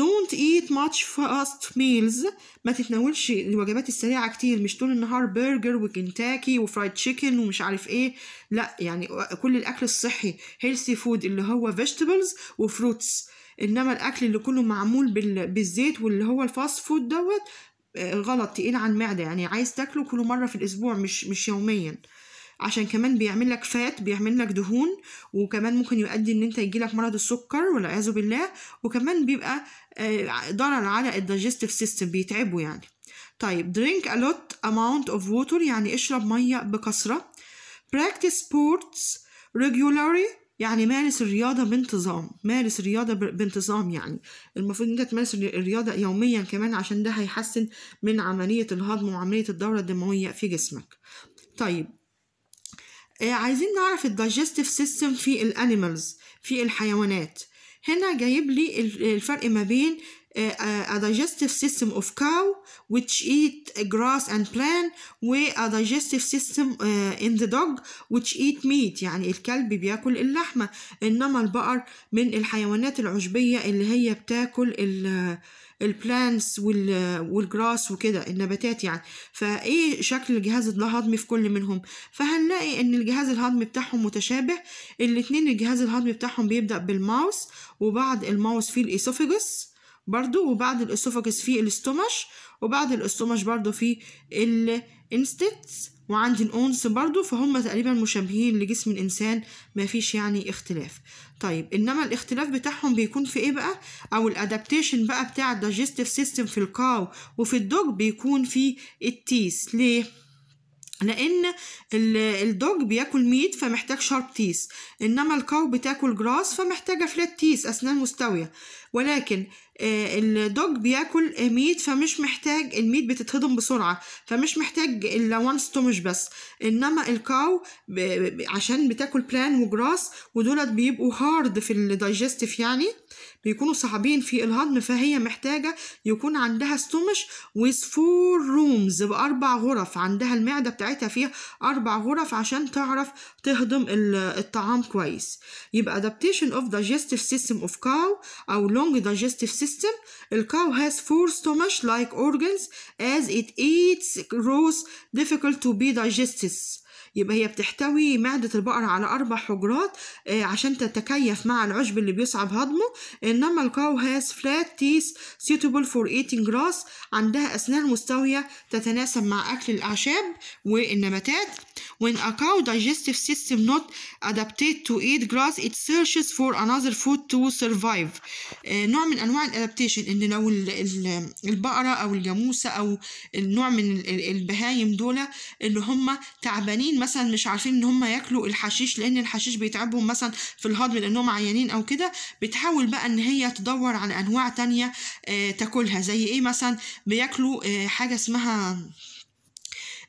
Don't eat much fast meals ما تتناولش الوجبات السريعة كتير مش طول النهار برجر وكنتاكي وفرايد تشيكن ومش عارف ايه لا يعني كل الأكل الصحي هيلثي فود اللي هو vegetables وفروتس انما الاكل اللي كله معمول بالزيت واللي هو الفاست فود دوت آه، غلط تقيل على المعده يعني عايز تاكله كل مره في الاسبوع مش مش يوميا عشان كمان بيعمل لك فات بيعمل لك دهون وكمان ممكن يؤدي ان انت يجيلك مرض السكر والعياذ بالله وكمان بيبقى آه، ضرر على الدايجستيف سيستم بيتعبوا يعني طيب drink a lot amount of water يعني اشرب ميه بكثره practice sports regularly يعني مارس الرياضة بانتظام مارس الرياضة بانتظام يعني المفروض انت تمارس الرياضة يوميا كمان عشان ده هيحسن من عملية الهضم وعملية الدورة الدموية في جسمك طيب إيه، عايزين نعرف الدايجستيف سيستم في الانيمالز في الحيوانات هنا جايب لي الفرق ما بين آه، آه، a digestive system of cow which eat grass and plant و a digestive system آه، in the dog which eat meat يعني الكلب بياكل اللحمة إنما البقر من الحيوانات العشبية اللي هي بتاكل البلانتس والجراس وكده النباتات يعني فايه شكل الجهاز الهضمي في كل منهم فهنلاقي ان الجهاز الهضمي بتاعهم متشابه الاتنين الجهاز الهضمي بتاعهم بيبدأ بالماوس وبعد الماوس فيه الإيسوفيجوس برضو وبعد الإيسوفيجوس فيه الاستومش وبعد الاستومش برضو فيه الانستيتس وعندي الأونس برضو فهم تقريبا مشابهين لجسم الإنسان مفيش يعني اختلاف طيب إنما الاختلاف بتاعهم بيكون في إيه بقى أو الأدابتيشن بقى بتاع الدجستيف سيستم في القاو وفي الدوج بيكون في التيس ليه؟ لان الدوج بياكل ميت فمحتاج شارب تيس انما الكاو بتاكل جراس فمحتاجه فلات تيس اسنان مستويه ولكن آه، الدوج بياكل ميت فمش محتاج الميت بتتهضم بسرعه فمش محتاج الا وان ستومش بس انما الكاو عشان بتاكل بلان وجراس ودولت بيبقوا هارد في الدايجستيف يعني بيكونوا صعبين في الهضم فهي محتاجة يكون عندها ستومش with four rooms بأربع غرف عندها المعدة بتاعتها فيها أربع غرف عشان تعرف تهضم الطعام كويس يبقى adaptation of digestive system of cow أو long digestive system system, a cow has four stomach-like organs as it eats growth difficult to be digested. يبقى هي بتحتوي معدة البقرة على أربع حجرات آه، عشان تتكيف مع العشب اللي بيصعب هضمه إنما الكاو هاز فلات تيس suitable فور eating جراس عندها أسنان مستوية تتناسب مع أكل الأعشاب والنباتات When a cow digestive system not adapted to eat grass it searches for another food to survive آه، نوع من أنواع الأدابتيشن إن لو البقرة أو الجاموسة أو النوع من البهايم دول اللي هم تعبانين مثلا مش عارفين ان هم ياكلوا الحشيش لان الحشيش بيتعبهم مثلا في الهضم لانهم عيانين او كده بتحاول بقى ان هي تدور على انواع تانية آه، تاكلها زي ايه مثلا بياكلوا آه، حاجه اسمها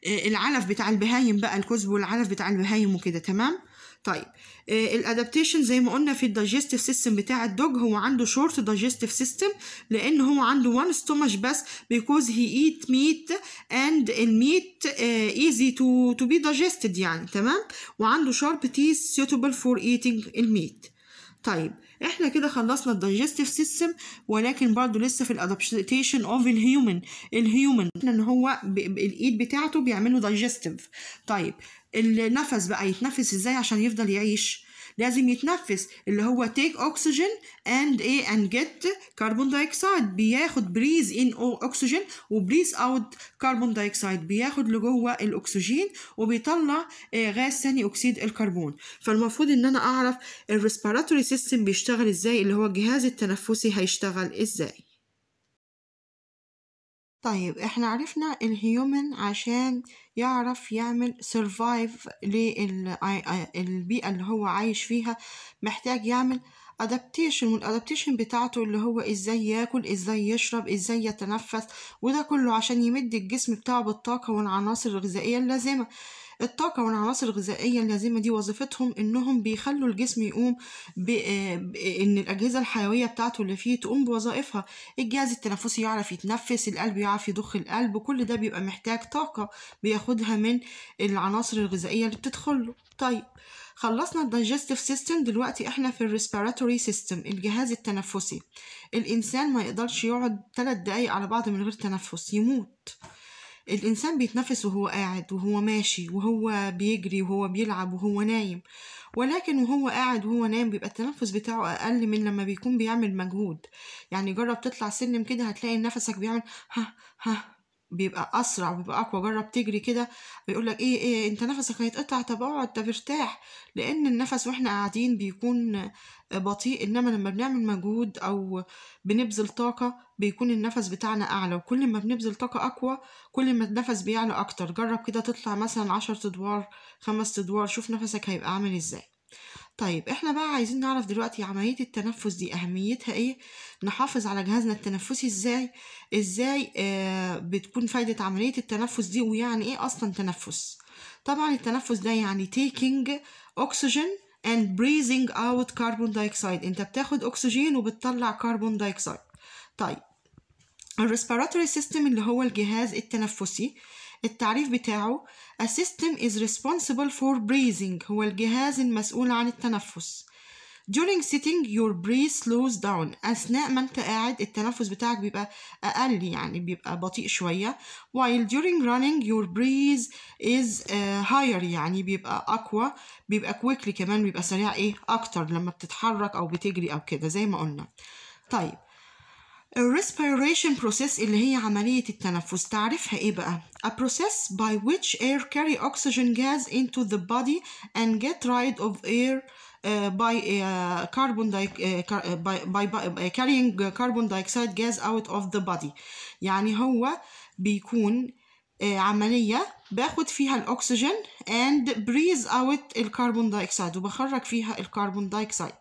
آه، العلف بتاع البهايم بقى الكذب والعلف بتاع البهايم وكده تمام طيب آه، الادابتيشن زي ما قلنا في الدايجستيف سيستم بتاع الدوج هو عنده شورت دايجستيف سيستم لان هو عنده وان ستومش بس بيكوز هي ايت ميت اند الميت ايزي تو تو بي دايجستد يعني تمام وعنده شارب تيز سيوتبل فور ايتينج الميت طيب احنا كده خلصنا الدايجستيف سيستم ولكن برضه لسه في الادابتيشن اوف الهيومن الهيومن ان هو الايد بتاعته بيعمله دايجستيف طيب النفس بقى يتنفس ازاي عشان يفضل يعيش لازم يتنفس اللي هو تيك اوكسجين اند ايه اند جيت كربون دايكسايد بياخد بريز ان اوكسجين وبريز اوت كربون دايكسايد بياخد لجوه الاكسجين وبيطلع آه، غاز ثاني اكسيد الكربون فالمفروض ان انا اعرف الريسبيراتوري سيستم بيشتغل ازاي اللي هو الجهاز التنفسي هيشتغل ازاي طيب احنا عرفنا الهيومن عشان يعرف يعمل سرفايف للبيئة اللي هو عايش فيها محتاج يعمل ادابتيشن والادابتيشن بتاعته اللي هو ازاي ياكل ازاي يشرب ازاي يتنفس وده كله عشان يمد الجسم بتاعه بالطاقة والعناصر الغذائية اللازمة الطاقة والعناصر الغذائية اللازمة دي وظيفتهم إنهم بيخلوا الجسم يقوم بإن آه، الأجهزة الحيوية بتاعته اللي فيه تقوم بوظائفها الجهاز التنفسي يعرف يتنفس القلب يعرف يضخ القلب كل ده بيبقى محتاج طاقة بياخدها من العناصر الغذائية اللي بتدخله طيب خلصنا الدايجستيف سيستم دلوقتي احنا في الريسبيراتوري سيستم الجهاز التنفسي الانسان ما يقدرش يقعد 3 دقايق على بعض من غير تنفس يموت الإنسان بيتنفس وهو قاعد وهو ماشي وهو بيجري وهو بيلعب وهو نايم ولكن وهو قاعد وهو نايم بيبقى التنفس بتاعه أقل من لما بيكون بيعمل مجهود يعني جرب تطلع سلم كده هتلاقي نفسك بيعمل ها ها بيبقى اسرع وبيبقى اقوى جرب تجري كده بيقول لك ايه ايه انت نفسك هيتقطع طب اقعد طب ارتاح لان النفس واحنا قاعدين بيكون بطيء انما لما بنعمل مجهود او بنبذل طاقه بيكون النفس بتاعنا اعلى وكل ما بنبذل طاقه اقوى كل ما النفس بيعلى اكتر جرب كده تطلع مثلا عشر ادوار خمس ادوار شوف نفسك هيبقى عامل ازاي طيب احنا بقى عايزين نعرف دلوقتي عملية التنفس دي اهميتها ايه نحافظ على جهازنا التنفسي ازاي ازاي آه بتكون فايدة عملية التنفس دي ويعني ايه اصلا تنفس طبعا التنفس ده يعني taking oxygen and breathing out carbon dioxide انت بتاخد اكسجين وبتطلع كربون dioxide طيب الريسبيراتوري سيستم اللي هو الجهاز التنفسي التعريف بتاعه A system is responsible for breathing هو الجهاز المسؤول عن التنفس During sitting your breath slows down أثناء ما أنت قاعد التنفس بتاعك بيبقى أقل يعني بيبقى بطيء شوية while during running your breath is uh, higher يعني بيبقى أقوى بيبقى quickly كمان بيبقى سريع إيه أكتر لما بتتحرك أو بتجري أو كده زي ما قلنا طيب respiration process اللي هي عملية التنفس تعرفها إيه بقى؟ A process by which air carry oxygen gas into the body and get rid of air uh, by uh, carbon di uh, by, by, by carrying carbon dioxide gas out of the body يعني هو بيكون uh, عملية باخد فيها الأكسجين and breathe out الكربون دايكسايد وبخرج فيها الكربون دايكسايد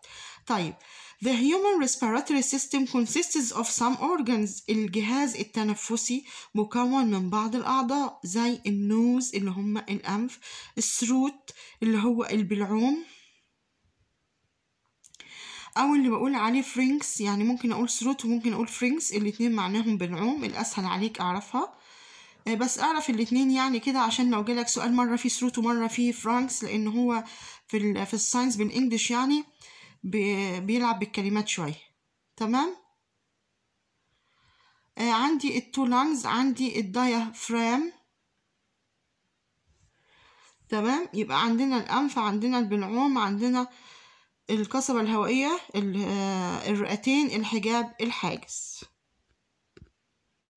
طيب The human respiratory system consists of some organs الجهاز التنفسي مكون من بعض الأعضاء زي النوز اللي هم الأنف الثروت اللي هو البلعوم أو اللي بقول عليه فرينكس يعني ممكن أقول ثروت وممكن أقول فرينكس الاتنين معناهم بلعوم الأسهل عليك أعرفها آه، بس اعرف الاتنين يعني كده عشان لو جالك سؤال مرة في ثروت ومرة في فرانكس لأن هو في, في الساينس بالإنجلش يعني بيلعب بالكلمات شوية تمام آه، عندي التو لانجز عندي الديافرام تمام يبقى عندنا الأنف عندنا البلعوم عندنا القصبة الهوائية آه، الرئتين الحجاب الحاجز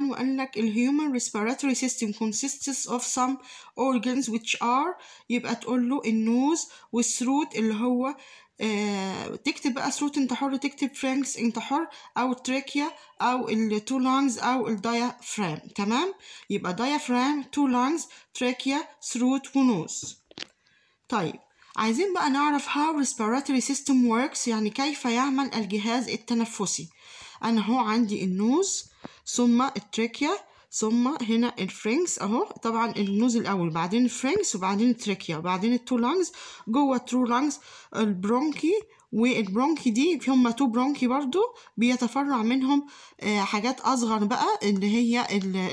وقال لك ال human respiratory system consists of some organs which are يبقى تقول له النوز والثروت اللي هو آه تكتب بقى ثروت انت حر تكتب فرانكس انت حر او تراكيا او التو لانجز او الديافرام تمام يبقى ديافرام تو لانجز تراكيا ثروت ونوز طيب عايزين بقى نعرف how respiratory system works يعني كيف يعمل الجهاز التنفسي انا هو عندي النوز ثم التريكيا ثم هنا الفرنكس اهو طبعا النوز الاول بعدين الفرنكس وبعدين التريكيا وبعدين التو لانجز جوه الترو لانجز البرونكي والبرونكي دي هما تو برونكي برضو بيتفرع منهم آه، حاجات اصغر بقى اللي هي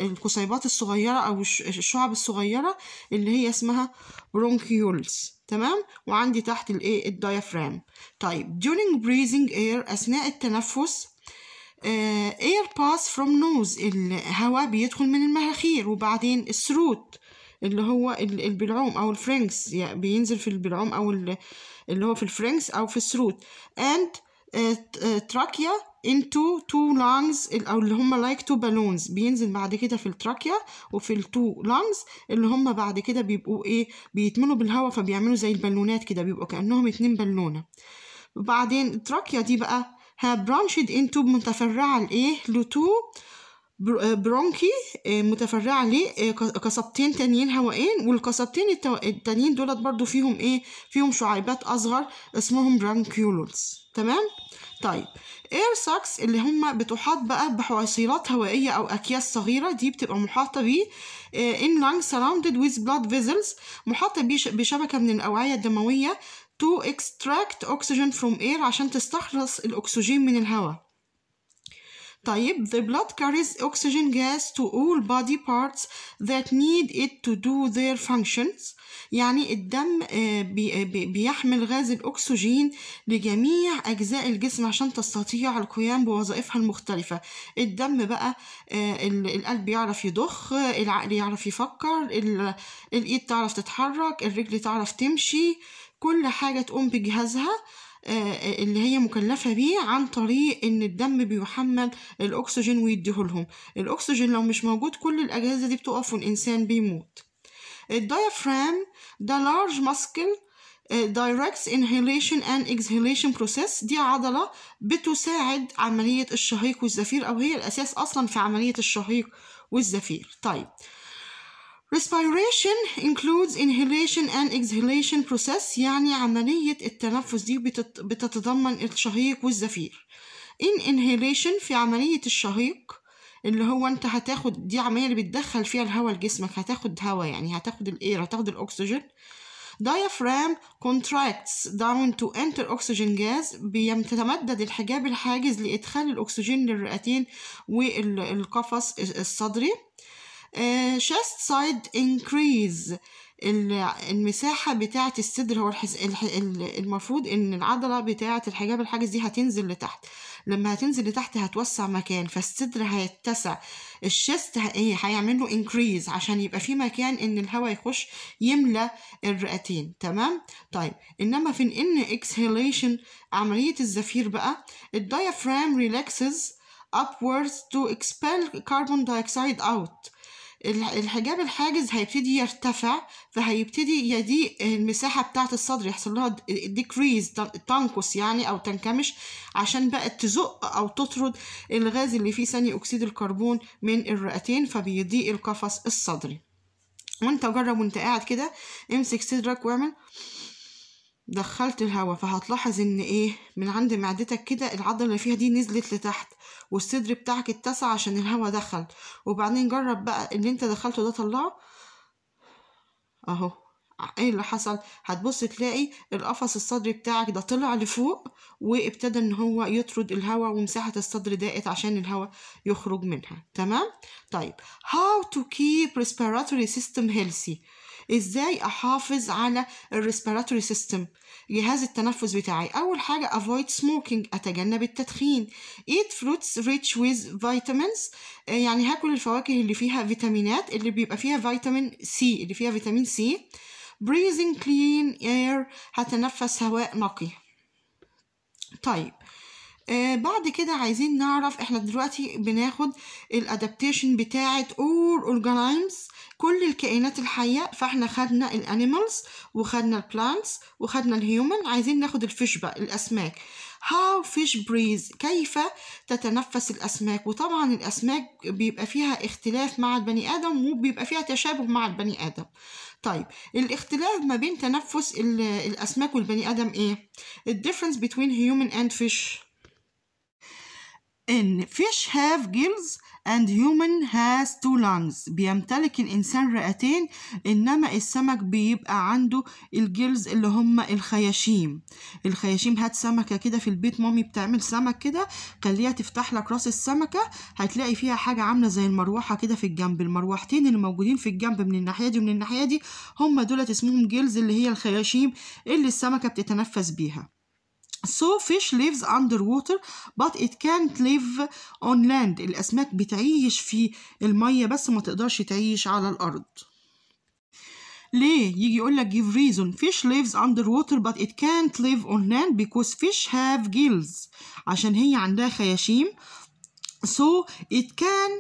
القصيبات الصغيره او الشعب الصغيره اللي هي اسمها برونكيولز تمام وعندي تحت الايه الديافرام طيب during breathing air اثناء التنفس اير باس فروم نوز الهواء بيدخل من المناخير وبعدين الثروت اللي هو البلعوم او الفرنكس يعني بينزل في البلعوم او اللي هو في الفرنكس او في الثروت and آه، تراكيا آه، into two lungs او اللي هم like two balloons بينزل بعد كده في التراكيا وفي التو lungs اللي هم بعد كده بيبقوا ايه بيتملوا بالهواء فبيعملوا زي البالونات كده بيبقوا كانهم اتنين بالونه وبعدين التراكيا دي بقى have branched into متفرعة لإيه لتو آه، برونكي آه، متفرعة لقصبتين آه، تانيين هوائين والقصبتين التانيين دولت برضو فيهم ايه فيهم شعيبات أصغر اسمهم برانكيولز تمام طيب اير ساكس اللي هم بتحاط بقى بحويصلات هوائية أو أكياس صغيرة دي بتبقى محاطة بيه ان لانج سراوندد ويز بلاد فيزلز محاطة بشبكة من الأوعية الدموية to extract oxygen from air عشان تستخلص الأكسجين من الهواء طيب the blood carries oxygen gas to all body parts that need it to do their functions يعني الدم آه، آه، بيحمل غاز الأكسجين لجميع أجزاء الجسم عشان تستطيع القيام بوظائفها المختلفة الدم بقى آه، القلب يعرف يضخ العقل يعرف يفكر الإيد تعرف تتحرك الرجل تعرف تمشي كل حاجة تقوم بجهازها آه، آه، اللي هي مكلفة بيه عن طريق إن الدم بيحمل الأكسجين ويديهولهم الأكسجين لو مش موجود كل الأجهزة دي بتقف والإنسان بيموت الديافرام ده لارج ماسكل دايركت انهيليشن اند exhalation بروسيس دي عضلة بتساعد عملية الشهيق والزفير أو هي الأساس أصلا في عملية الشهيق والزفير طيب Respiration includes inhalation and exhalation process يعني عملية التنفس دي بتتضمن الشهيق والزفير. In inhalation في عملية الشهيق اللي هو انت هتاخد دي عملية اللي بتدخل فيها الهواء لجسمك هتاخد هواء يعني هتاخد الاير هتاخد الاكسجين. diaphragm contracts down to enter oxygen gas بيتمدد الحجاب الحاجز لإدخال الأكسجين للرئتين والقفص الصدري آه، chest side increase المساحة بتاعة الصدر هو الحز... الح... المفروض إن العضلة بتاعة الحجاب الحاجز دي هتنزل لتحت لما هتنزل لتحت هتوسع مكان فالصدر هيتسع الشست هي... إيه، هيعمل له انكريز عشان يبقى في مكان ان الهواء يخش يملى الرئتين تمام طيب انما في ان اكسهيليشن عمليه الزفير بقى الديافرام ريلاكسز upwards to expel carbon dioxide out الحجاب الحاجز هيبتدي يرتفع فهيبتدي يضيق المساحة بتاعة الصدر يحصل لها ديكريز تنقص يعني أو تنكمش عشان بقى تزق أو تطرد الغاز اللي فيه ثاني أكسيد الكربون من الرئتين فبيضيق القفص الصدري وانت جرب وانت قاعد كده امسك صدرك واعمل دخلت الهواء فهتلاحظ ان ايه من عند معدتك كده العضله اللي فيها دي نزلت لتحت والصدر بتاعك اتسع عشان الهواء دخل وبعدين جرب بقى اللي انت دخلته ده طلعه اهو ايه اللي حصل هتبص تلاقي القفص الصدري بتاعك ده طلع لفوق وابتدى ان هو يطرد الهواء ومساحه الصدر ضاقت عشان الهواء يخرج منها تمام طيب how to keep respiratory system healthy ازاي احافظ على الريسبيراتوري سيستم جهاز التنفس بتاعي اول حاجه avoid smoking اتجنب التدخين eat fruits rich with vitamins آه، يعني هاكل الفواكه اللي فيها فيتامينات اللي بيبقى فيها فيتامين سي اللي فيها فيتامين سي breathing clean air هتنفس هواء نقي طيب آه بعد كده عايزين نعرف احنا دلوقتي بناخد الادابتيشن بتاعه اور اورجانيمز كل الكائنات الحية فاحنا خدنا الانيمالز وخدنا البلانتس وخدنا الهيومن عايزين ناخد الفيش بقى الاسماك how fish breathe كيف تتنفس الأسماك وطبعا الأسماك بيبقى فيها اختلاف مع البني آدم وبيبقى فيها تشابه مع البني آدم طيب الاختلاف ما بين تنفس الأسماك والبني آدم إيه؟ الديفرنس between human and fish إن fish have gills and human has two lungs بيمتلك الإنسان رئتين إنما السمك بيبقى عنده الجيلز اللي هم الخياشيم الخياشيم هات سمكة كده في البيت مامي بتعمل سمك كده خليها تفتح لك راس السمكة هتلاقي فيها حاجة عاملة زي المروحة كده في الجنب المروحتين اللي موجودين في الجنب من الناحية دي ومن الناحية دي هم دولت اسمهم جيلز اللي هي الخياشيم اللي السمكة بتتنفس بيها So fish lives underwater but it can't live on land الأسماك بتعيش في المية بس ما تقدرش تعيش على الأرض ليه يجي يقول لك give reason fish lives underwater but it can't live on land because fish have gills عشان هي عندها خياشيم so it can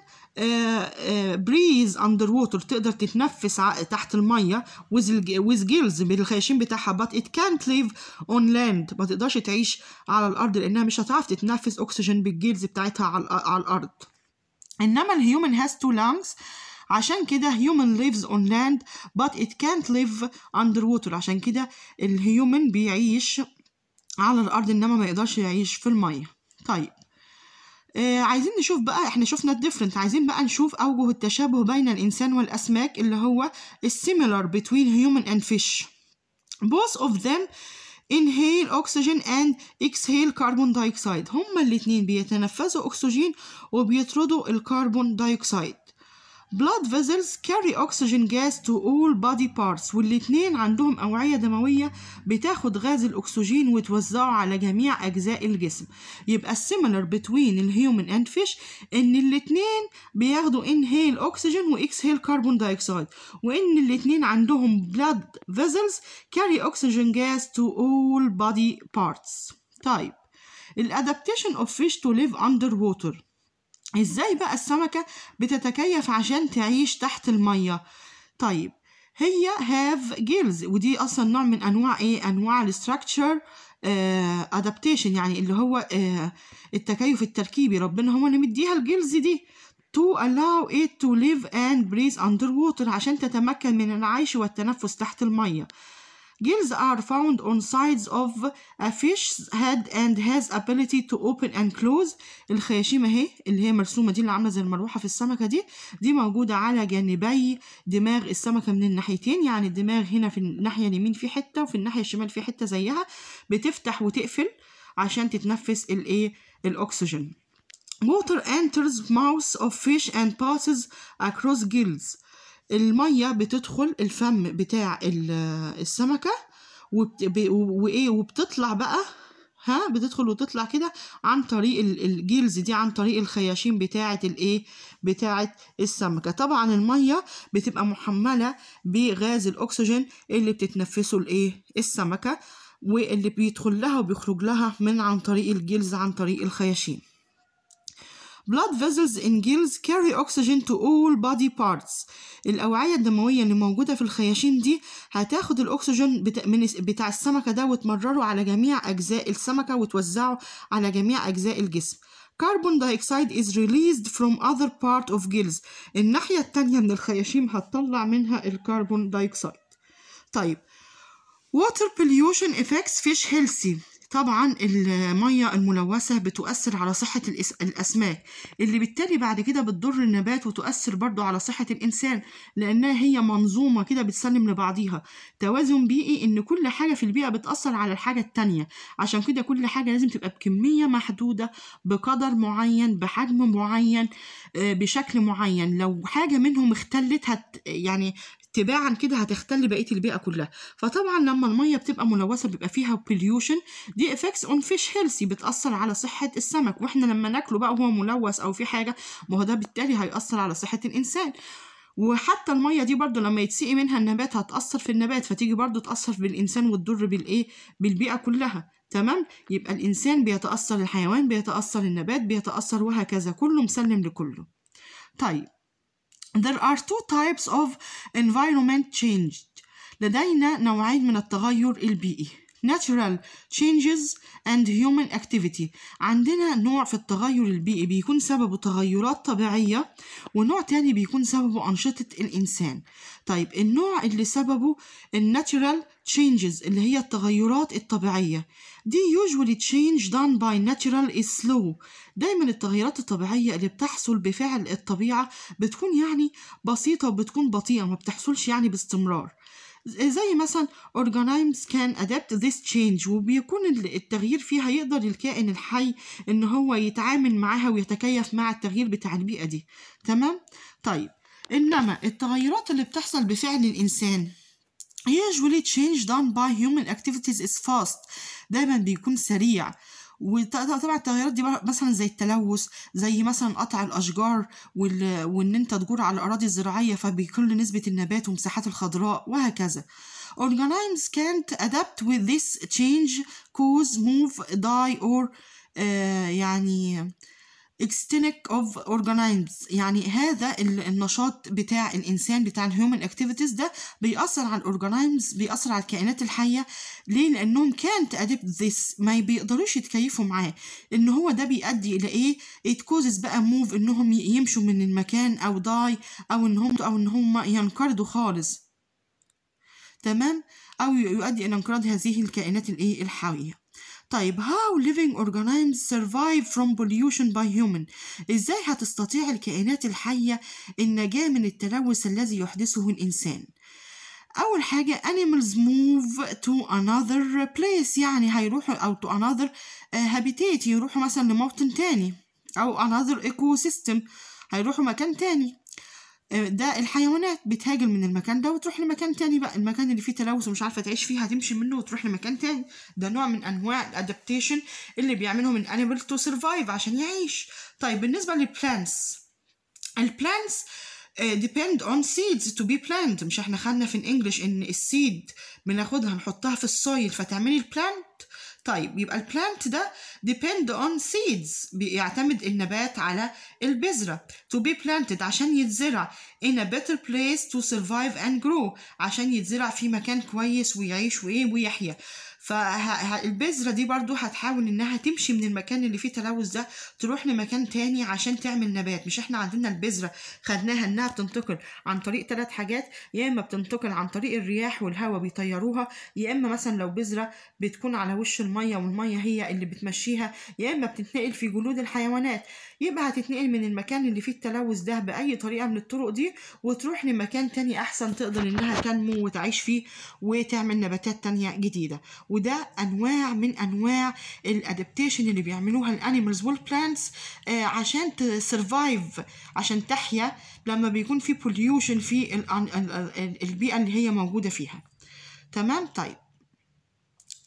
بريز اندر ووتر تقدر تتنفس تحت الميه ويز جيلز بالخياشيم بتاعها بات ات كانت ليف اون لاند ما تقدرش تعيش على الارض لانها مش هتعرف تتنفس اكسجين بالجيلز بتاعتها على الارض انما الهيومن هاز تو لانجز عشان كده human lives on land but it can't live underwater عشان كده الهيومن بيعيش على الأرض إنما ما يقدرش يعيش في المية طيب آه عايزين نشوف بقى احنا شفنا الديفرنت عايزين بقى نشوف اوجه التشابه بين الانسان والاسماك اللي هو السيميلار between human and fish both of them inhale oxygen and exhale carbon dioxide هما الاتنين بيتنفسوا اكسجين وبيطردوا الكربون دايوكسيد blood vessels carry oxygen gas to all body parts والاتنين عندهم أوعية دموية بتاخد غاز الأكسجين وتوزعه على جميع أجزاء الجسم يبقى similar between الهيومن and fish إن الاتنين بياخدوا inhale oxygen و exhale carbon dioxide وإن الاتنين عندهم blood vessels carry oxygen gas to all body parts طيب الادابتيشن اوف فيش تو ليف اندر ووتر ازاي بقى السمكة بتتكيف عشان تعيش تحت المية طيب هي هاف جيلز ودي اصلا نوع من انواع ايه انواع الاستراكشر ادابتيشن آه، يعني اللي هو uh, التكيف التركيبي ربنا هو اللي مديها الجيلز دي to allow it to live and breathe underwater عشان تتمكن من العيش والتنفس تحت المية Gills are found on sides of a fish's head and has ability to open and close الخياشيم اهي اللي هي مرسومه دي اللي عامله زي المروحه في السمكه دي دي موجوده على جانبي دماغ السمكه من الناحيتين يعني الدماغ هنا في الناحيه اليمين في حته وفي الناحيه الشمال في حته زيها بتفتح وتقفل عشان تتنفس الايه الاكسجين water enters mouths of fish and passes across gills المية بتدخل الفم بتاع السمكة وإيه وبتطلع بقى ها بتدخل وتطلع كده عن طريق الجيلز دي عن طريق الخياشيم بتاعه الايه بتاعه السمكه طبعا الميه بتبقى محمله بغاز الاكسجين اللي بتتنفسه الايه السمكه واللي بيدخل لها وبيخرج لها من عن طريق الجيلز عن طريق الخياشيم blood vessels in gills carry oxygen to all body parts الأوعية الدموية اللي موجودة في الخياشيم دي هتاخد الأكسجين بتا... من... بتاع السمكة ده وتمرره على جميع أجزاء السمكة وتوزعه على جميع أجزاء الجسم carbon dioxide is released from other part of gills الناحية التانية من الخياشيم هتطلع منها الكربون دايوكسيد طيب water pollution affects fish healthy طبعا المية الملوثة بتؤثر على صحة الأسماك اللي بالتالي بعد كده بتضر النبات وتؤثر برضو على صحة الإنسان لأنها هي منظومة كده بتسلم لبعضيها توازن بيئي إن كل حاجة في البيئة بتأثر على الحاجة التانية عشان كده كل حاجة لازم تبقى بكمية محدودة بقدر معين بحجم معين آه، بشكل معين لو حاجة منهم اختلت هت يعني تباعا كده هتختل بقيه البيئه كلها فطبعا لما الميه بتبقى ملوثه بيبقى فيها بوليوشن دي افكتس اون فيش هيلثي بتاثر على صحه السمك واحنا لما ناكله بقى وهو ملوث او في حاجه ما هو ده بالتالي هياثر على صحه الانسان وحتى الميه دي برضو لما يتسقي منها النبات هتاثر في النبات فتيجي برضو تاثر بالانسان وتضر بالايه بالبيئه كلها تمام يبقى الانسان بيتاثر الحيوان بيتاثر النبات بيتاثر وهكذا كله مسلم لكله طيب There are two types of environment change لدينا نوعين من التغير البيئي natural changes and human activity عندنا نوع في التغير البيئي بيكون سببه تغيرات طبيعية ونوع تاني بيكون سببه أنشطة الإنسان طيب النوع اللي سببه natural changes اللي هي التغيرات الطبيعية دي usually change done by natural is slow دايما التغيرات الطبيعية اللي بتحصل بفعل الطبيعة بتكون يعني بسيطة وبتكون بطيئة ما بتحصلش يعني باستمرار زي مثلا organisms can adapt this change وبيكون التغيير فيها يقدر الكائن الحي ان هو يتعامل معاها ويتكيف مع التغيير بتاع البيئه دي تمام طيب انما التغيرات اللي بتحصل بفعل الانسان usually change done by human activities is fast دايما بيكون سريع وطبعا التغيرات دي مثلا زي التلوث زي مثلا قطع الاشجار وان انت تجور على الاراضي الزراعيه فبيقل نسبه النبات ومساحات الخضراء وهكذا organisms can't adapt with this change cause move die or uh, يعني extrinsic of organisms يعني هذا النشاط بتاع الانسان بتاع الهيومن اكتيفيتيز ده بيأثر على الاورجانيزمز بيأثر على الكائنات الحيه ليه لانهم كانت ادبت ذس ما بيقدروش يتكيفوا معاه ان هو ده بيؤدي الى ايه ات كوزز بقى موف انهم يمشوا من المكان او داي او ان هم او ان هم ينقرضوا خالص تمام او يؤدي الى انقراض هذه الكائنات الايه الحيه طيب how living organisms survive from pollution by human ازاي هتستطيع الكائنات الحية النجاة من التلوث الذي يحدثه الإنسان أول حاجة animals move to another place يعني هيروحوا أو to another آه، habitat يروحوا مثلا لموطن تاني أو another ecosystem هيروحوا مكان تاني ده الحيوانات بتهاجر من المكان ده وتروح لمكان تاني بقى المكان اللي فيه تلوث ومش عارفه تعيش فيه هتمشي منه وتروح لمكان تاني ده نوع من انواع الادابتيشن اللي بيعمله من انيمال تو سرفايف عشان يعيش طيب بالنسبه للبلانس البلانس آه، depend on seeds to be planted مش احنا خدنا في الانجليش ان السيد بناخدها نحطها في السويل فتعملي البلانت طيب يبقى البلانت ده depend on seeds بيعتمد النبات على البذرة to be planted عشان يتزرع in a better place to survive and grow عشان يتزرع في مكان كويس ويعيش وإيه ويحيا فالبذرة دي برضو هتحاول انها تمشي من المكان اللي فيه تلوث ده تروح لمكان تاني عشان تعمل نبات مش احنا عندنا البذرة خدناها انها بتنتقل عن طريق ثلاث حاجات يا اما بتنتقل عن طريق الرياح والهواء بيطيروها يا اما مثلا لو بذرة بتكون على وش المية والمية هي اللي بتمشيها يا اما بتتنقل في جلود الحيوانات يبقى هتتنقل من المكان اللي فيه التلوث ده بأي طريقة من الطرق دي وتروح لمكان تاني أحسن تقدر إنها تنمو وتعيش فيه وتعمل نباتات تانية جديدة وده انواع من انواع الادابتيشن اللي بيعملوها الانيمالز والبلانتس آه عشان تسرفايف عشان تحيا لما بيكون في بوليوشن في البيئه اللي هي موجوده فيها تمام طيب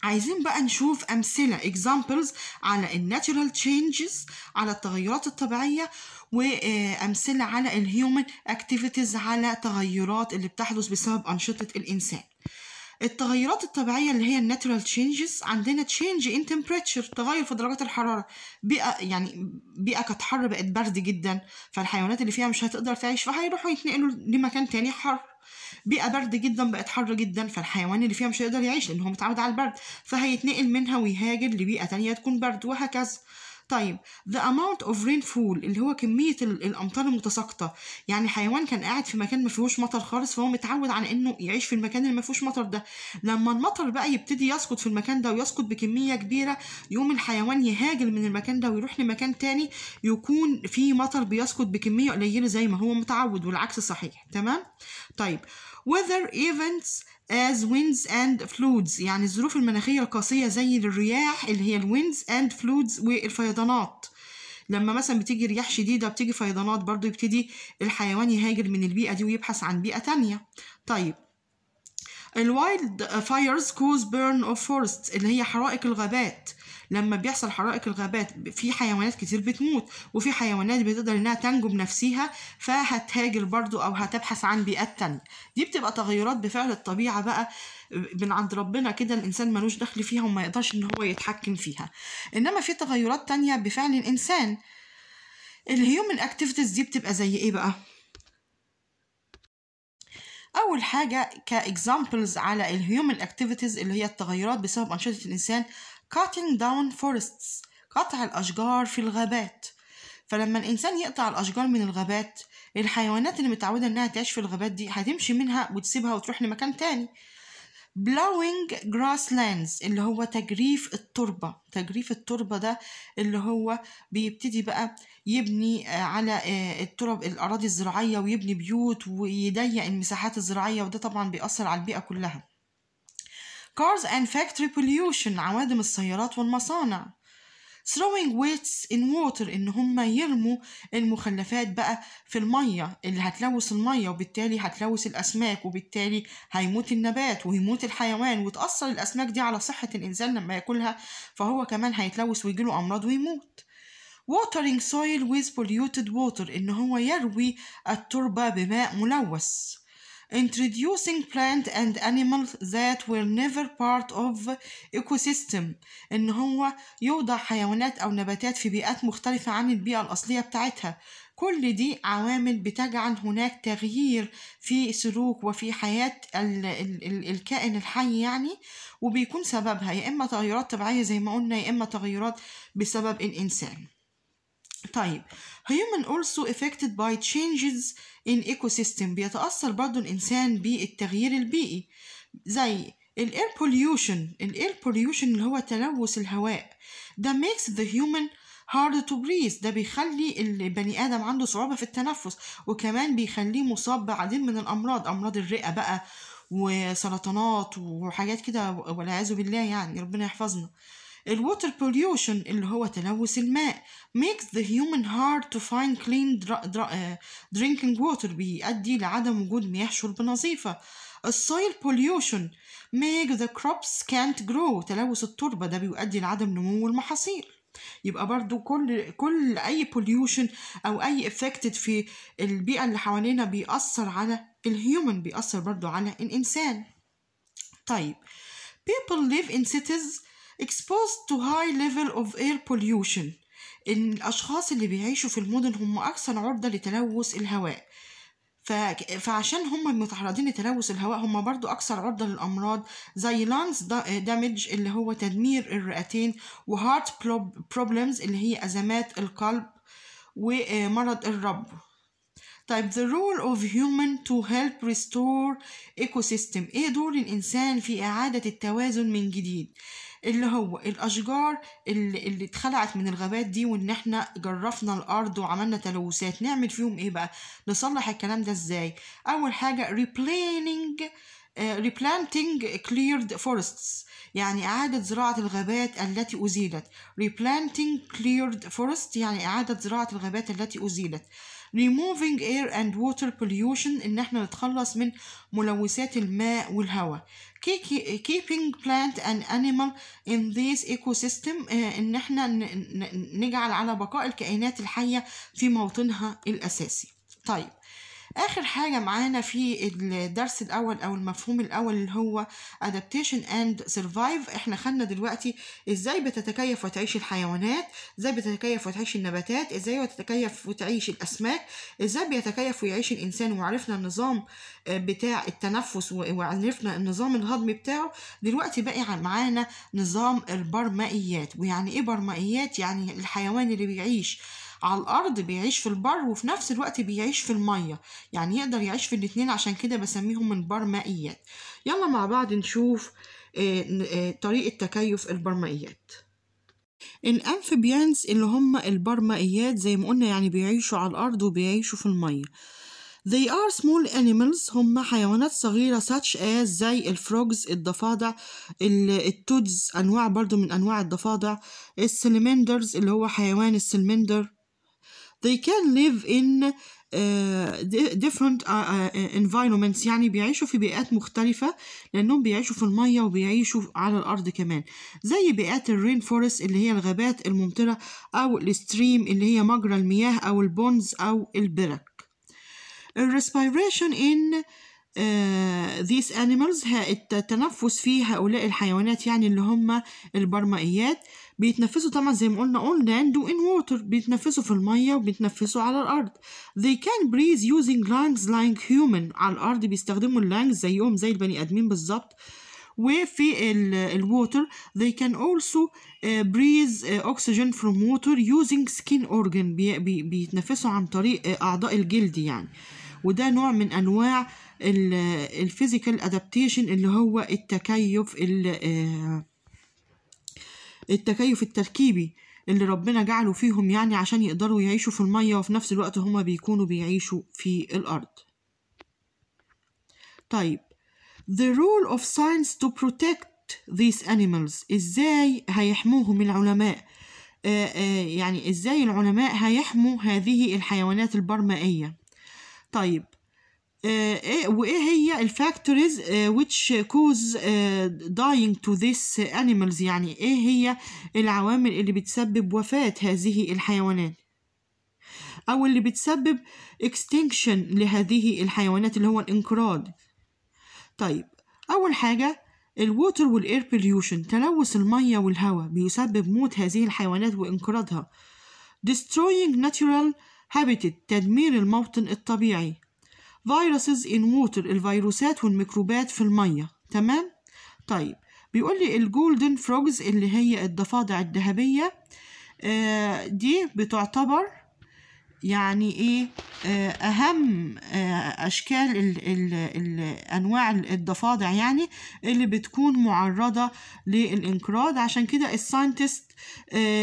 عايزين بقى نشوف أمثلة examples على الناتشرال changes على التغيرات الطبيعية وأمثلة على الهيومن activities على تغيرات اللي بتحدث بسبب أنشطة الإنسان التغيرات الطبيعية اللي هي natural تشينجز عندنا تشينج ان تمبريتشر تغير في درجات الحرارة بيئة يعني بيئة كانت حر بقت برد جدا فالحيوانات اللي فيها مش هتقدر تعيش فهيروحوا يتنقلوا لمكان تاني حر بيئة برد جدا بقت حر جدا فالحيوان اللي فيها مش هيقدر يعيش لأن هو متعود على البرد فهيتنقل منها ويهاجر لبيئة تانية تكون برد وهكذا طيب the amount of rainfall اللي هو كمية الأمطار المتساقطة يعني حيوان كان قاعد في مكان ما فيهوش مطر خالص فهو متعود على إنه يعيش في المكان اللي ما فيهوش مطر ده لما المطر بقى يبتدي يسقط في المكان ده ويسقط بكمية كبيرة يقوم الحيوان يهاجر من المكان ده ويروح لمكان تاني يكون فيه مطر بيسقط بكمية قليلة زي ما هو متعود والعكس صحيح تمام طيب weather events as winds and floods يعني الظروف المناخية القاسية زي الرياح اللي هي winds and floods والفيضانات لما مثلا بتيجي رياح شديدة بتيجي فيضانات برضو يبتدي الحيوان يهاجر من البيئة دي ويبحث عن بيئة تانية طيب الوايلد فايرز كوز بيرن اوف فورست اللي هي حرائق الغابات لما بيحصل حرائق الغابات في حيوانات كتير بتموت وفي حيوانات بتقدر انها تنجو بنفسها فهتهاجر برضو او هتبحث عن بيئات تانية دي بتبقى تغيرات بفعل الطبيعة بقى من عند ربنا كده الانسان ملوش دخل فيها وما يقدرش ان هو يتحكم فيها انما في تغيرات تانية بفعل الانسان الهيومن اكتيفيتيز دي بتبقى زي ايه بقى اول حاجه كاكزامبلز على الهيومن اكتيفيتيز اللي هي التغيرات بسبب انشطه الانسان cutting down forests قطع الأشجار في الغابات فلما الإنسان يقطع الأشجار من الغابات الحيوانات اللي متعودة إنها تعيش في الغابات دي هتمشي منها وتسيبها وتروح لمكان تاني blowing grasslands اللي هو تجريف التربة تجريف التربة ده اللي هو بيبتدي بقى يبني آه، على آه، الترب الأراضي الزراعية ويبني بيوت ويضيق المساحات الزراعية وده طبعا بيأثر على البيئة كلها cars and factory pollution عوادم السيارات والمصانع throwing weights in water ان هم يرموا المخلفات بقى في الميه اللي هتلوث الميه وبالتالي هتلوث الاسماك وبالتالي هيموت النبات ويموت الحيوان وتاثر الاسماك دي على صحه الانسان لما ياكلها فهو كمان هيتلوث ويجيله امراض ويموت watering soil with polluted water ان هو يروي التربه بماء ملوث introducing plant and animals that were never part of ecosystem ان هو يوضع حيوانات او نباتات في بيئات مختلفة عن البيئة الاصلية بتاعتها كل دي عوامل بتجعل هناك تغيير في سلوك وفي حياة ال الـ الـ الكائن الحي يعني وبيكون سببها يا إما تغيرات طبيعية زي ما قلنا يا إما تغيرات بسبب الإنسان طيب human also affected by changes in ecosystem بيتأثر برضو الإنسان بالتغيير البيئي زي الاير بوليوشن الاير بوليوشن اللي هو تلوث الهواء ده makes the human hard to breathe ده بيخلي البني ادم عنده صعوبه في التنفس وكمان بيخليه مصاب بعديد من الامراض امراض الرئه بقى وسرطانات وحاجات كده والعياذ بالله يعني ربنا يحفظنا الووتر بوليوشن اللي هو تلوث الماء makes the human hard to find clean آه، drinking water بيؤدي لعدم وجود مياه شرب نظيفة السويل بوليوشن make the crops can't grow تلوث التربة ده بيؤدي لعدم نمو المحاصيل يبقى برضو كل كل اي بوليوشن او اي افكتد في البيئه اللي حوالينا بيأثر على الهيومن بيأثر برضو على الانسان طيب people live in cities exposed to high level of air pollution إن الأشخاص اللي بيعيشوا في المدن هم أكثر عرضة لتلوث الهواء ف... فعشان هم متعرضين لتلوث الهواء هم برضو أكثر عرضة للأمراض زي lungs damage اللي هو تدمير الرئتين heart problems اللي هي أزمات القلب ومرض آه، الرب طيب the role of human to help restore ecosystem ايه دور الانسان في اعادة التوازن من جديد اللي هو الأشجار اللي, اللي اتخلعت من الغابات دي وإن إحنا جرفنا الأرض وعملنا تلوثات نعمل فيهم إيه بقى؟ نصلح الكلام ده إزاي؟ أول حاجة replanting آه، replanting cleared forests يعني إعادة زراعة الغابات التي أزيلت replanting cleared forest يعني إعادة زراعة الغابات التي أزيلت removing air and water pollution إن إحنا نتخلص من ملوثات الماء والهواء keeping plant and animal in this ecosystem آه، إن إحنا نجعل على بقاء الكائنات الحية في موطنها الأساسي طيب آخر حاجة معانا في الدرس الأول أو المفهوم الأول اللي هو adaptation and survive احنا خدنا دلوقتي ازاي بتتكيف وتعيش الحيوانات ازاي بتتكيف وتعيش النباتات ازاي بتتكيف وتعيش الأسماك ازاي بيتكيف ويعيش الإنسان وعرفنا النظام آه، بتاع التنفس وعرفنا النظام الهضمي بتاعه دلوقتي بقي معانا نظام البرمائيات ويعني ايه برمائيات يعني الحيوان اللي بيعيش على الأرض بيعيش في البر وفي نفس الوقت بيعيش في المية يعني يقدر يعيش في الاتنين عشان كده بسميهم البرمائيات يلا مع بعض نشوف آه، آه، طريقة تكيف البرمائيات الأنفبيانز اللي هم البرمائيات زي ما قلنا يعني بيعيشوا على الأرض وبيعيشوا في المية They are small animals هم حيوانات صغيرة such as زي الفروجز الضفادع التودز أنواع برضو من أنواع الضفادع السلمندرز اللي هو حيوان السلمندر they can live in uh, different uh, uh, environments يعني بيعيشوا في بيئات مختلفة لأنهم بيعيشوا في المية وبيعيشوا على الأرض كمان زي بيئات الرين فورست اللي هي الغابات الممطرة أو الستريم اللي هي مجرى المياه أو البونز أو البرك الريسبيريشن in آه، these animals التنفس في هؤلاء الحيوانات يعني اللي هم البرمائيات بيتنفسوا طبعا زي ما قلنا on land و in water بيتنفسوا في المية وبيتنفسوا على الأرض they can breathe using lungs like human على الأرض بيستخدموا اللانجز زيهم زي البني آدمين بالظبط وفي الووتر they can also uh, breathe uh, oxygen from water using skin organ بي بي بيتنفسوا عن طريق أعضاء الجلد يعني وده نوع من أنواع الفيزيكال ادابتيشن اللي هو التكيف آه، التكيف التركيبي اللي ربنا جعله فيهم يعني عشان يقدروا يعيشوا في المية وفي نفس الوقت هما بيكونوا بيعيشوا في الأرض طيب the role of science to protect these animals ازاي هيحموهم العلماء آآ آه، آآ آه، يعني ازاي العلماء هيحموا هذه الحيوانات البرمائية طيب ايه وايه هي الفاكتورز آه، which cause آه، dying to these animals يعني ايه هي العوامل اللي بتسبب وفاة هذه الحيوانات او اللي بتسبب extinction لهذه الحيوانات اللي هو الانقراض طيب اول حاجه الووتر والاير بوليوشن تلوث الميه والهواء بيسبب موت هذه الحيوانات وانقراضها destroying natural habitat تدمير الموطن الطبيعي viruses in water الفيروسات والميكروبات في المية تمام طيب بيقول لي الجولدن فروجز اللي هي الضفادع الذهبية آه، دي بتعتبر يعني ايه آه، اهم آه، اشكال ال ال ال انواع الضفادع يعني اللي بتكون معرضه للانقراض عشان كده الساينتست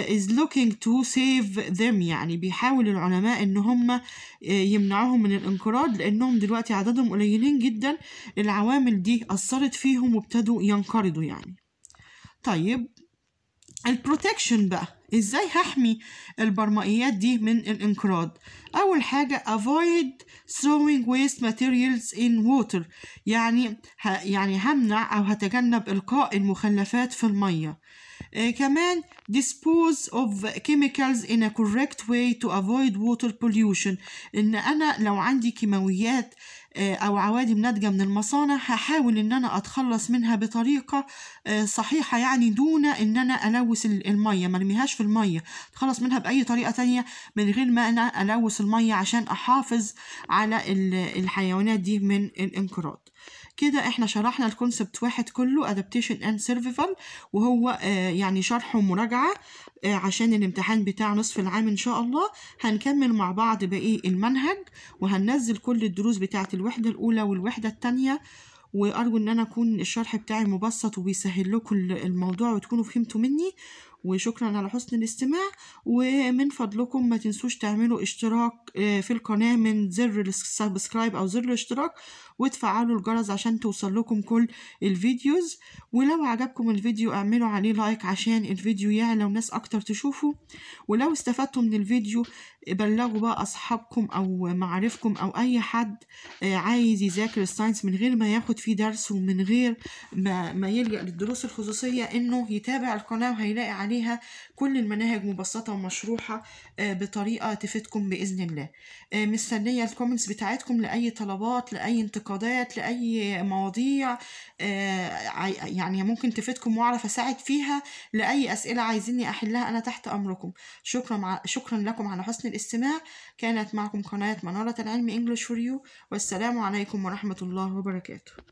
از آه، looking تو سيف ذم يعني بيحاول العلماء ان هم يمنعوهم من الانقراض لانهم دلوقتي عددهم قليلين جدا العوامل دي اثرت فيهم وابتدوا ينقرضوا يعني طيب البروتكشن بقى ازاي هحمي البرمائيات دي من الانقراض اول حاجه avoid throwing waste materials in water يعني ه... يعني همنع او هتجنب القاء المخلفات في الميه آه كمان dispose of chemicals in a correct way to avoid water pollution ان انا لو عندي كيماويات آه آه، أو عوادم ناتجة من المصانع هحاول إن أنا أتخلص منها بطريقة آه، صحيحة يعني دون إن أنا ألوث المية مرميهاش في المية أتخلص منها بأي طريقة تانية من غير ما أنا ألوث المية عشان أحافظ على الحيوانات دي من الانقراض كده احنا شرحنا الكونسبت واحد كله adaptation and survival وهو آه، يعني شرح ومراجعة آه، عشان الامتحان بتاع نصف العام ان شاء الله هنكمل مع بعض باقي المنهج وهننزل كل الدروس بتاعة الوحدة الاولى والوحدة التانية وارجو ان انا اكون الشرح بتاعي مبسط وبيسهل لكم الموضوع وتكونوا فهمتوا مني وشكرا على حسن الاستماع ومن فضلكم ما تنسوش تعملوا اشتراك آه، في القناة من زر السبسكرايب او زر الاشتراك وتفعلوا الجرس عشان توصل لكم كل الفيديوز ولو عجبكم الفيديو اعملوا عليه لايك عشان الفيديو يعلى وناس اكتر تشوفه ولو استفدتم من الفيديو بلغوا بقى اصحابكم او معارفكم او اي حد آه، عايز يذاكر الساينس من غير ما ياخد فيه درس ومن غير ما, ما يلجأ للدروس الخصوصية انه يتابع القناة وهيلاقي عليها كل المناهج مبسطة ومشروحة آه، بطريقة تفيدكم بإذن الله آه، مستنية الكومنتس بتاعتكم لأي طلبات لأي انتقاد انتقادات لاي مواضيع آه، يعني ممكن تفيدكم واعرف اساعد فيها لاي اسئله عايزيني احلها انا تحت امركم شكرا شكرا لكم على حسن الاستماع كانت معكم قناه مناره العلم انجلش فور يو والسلام عليكم ورحمه الله وبركاته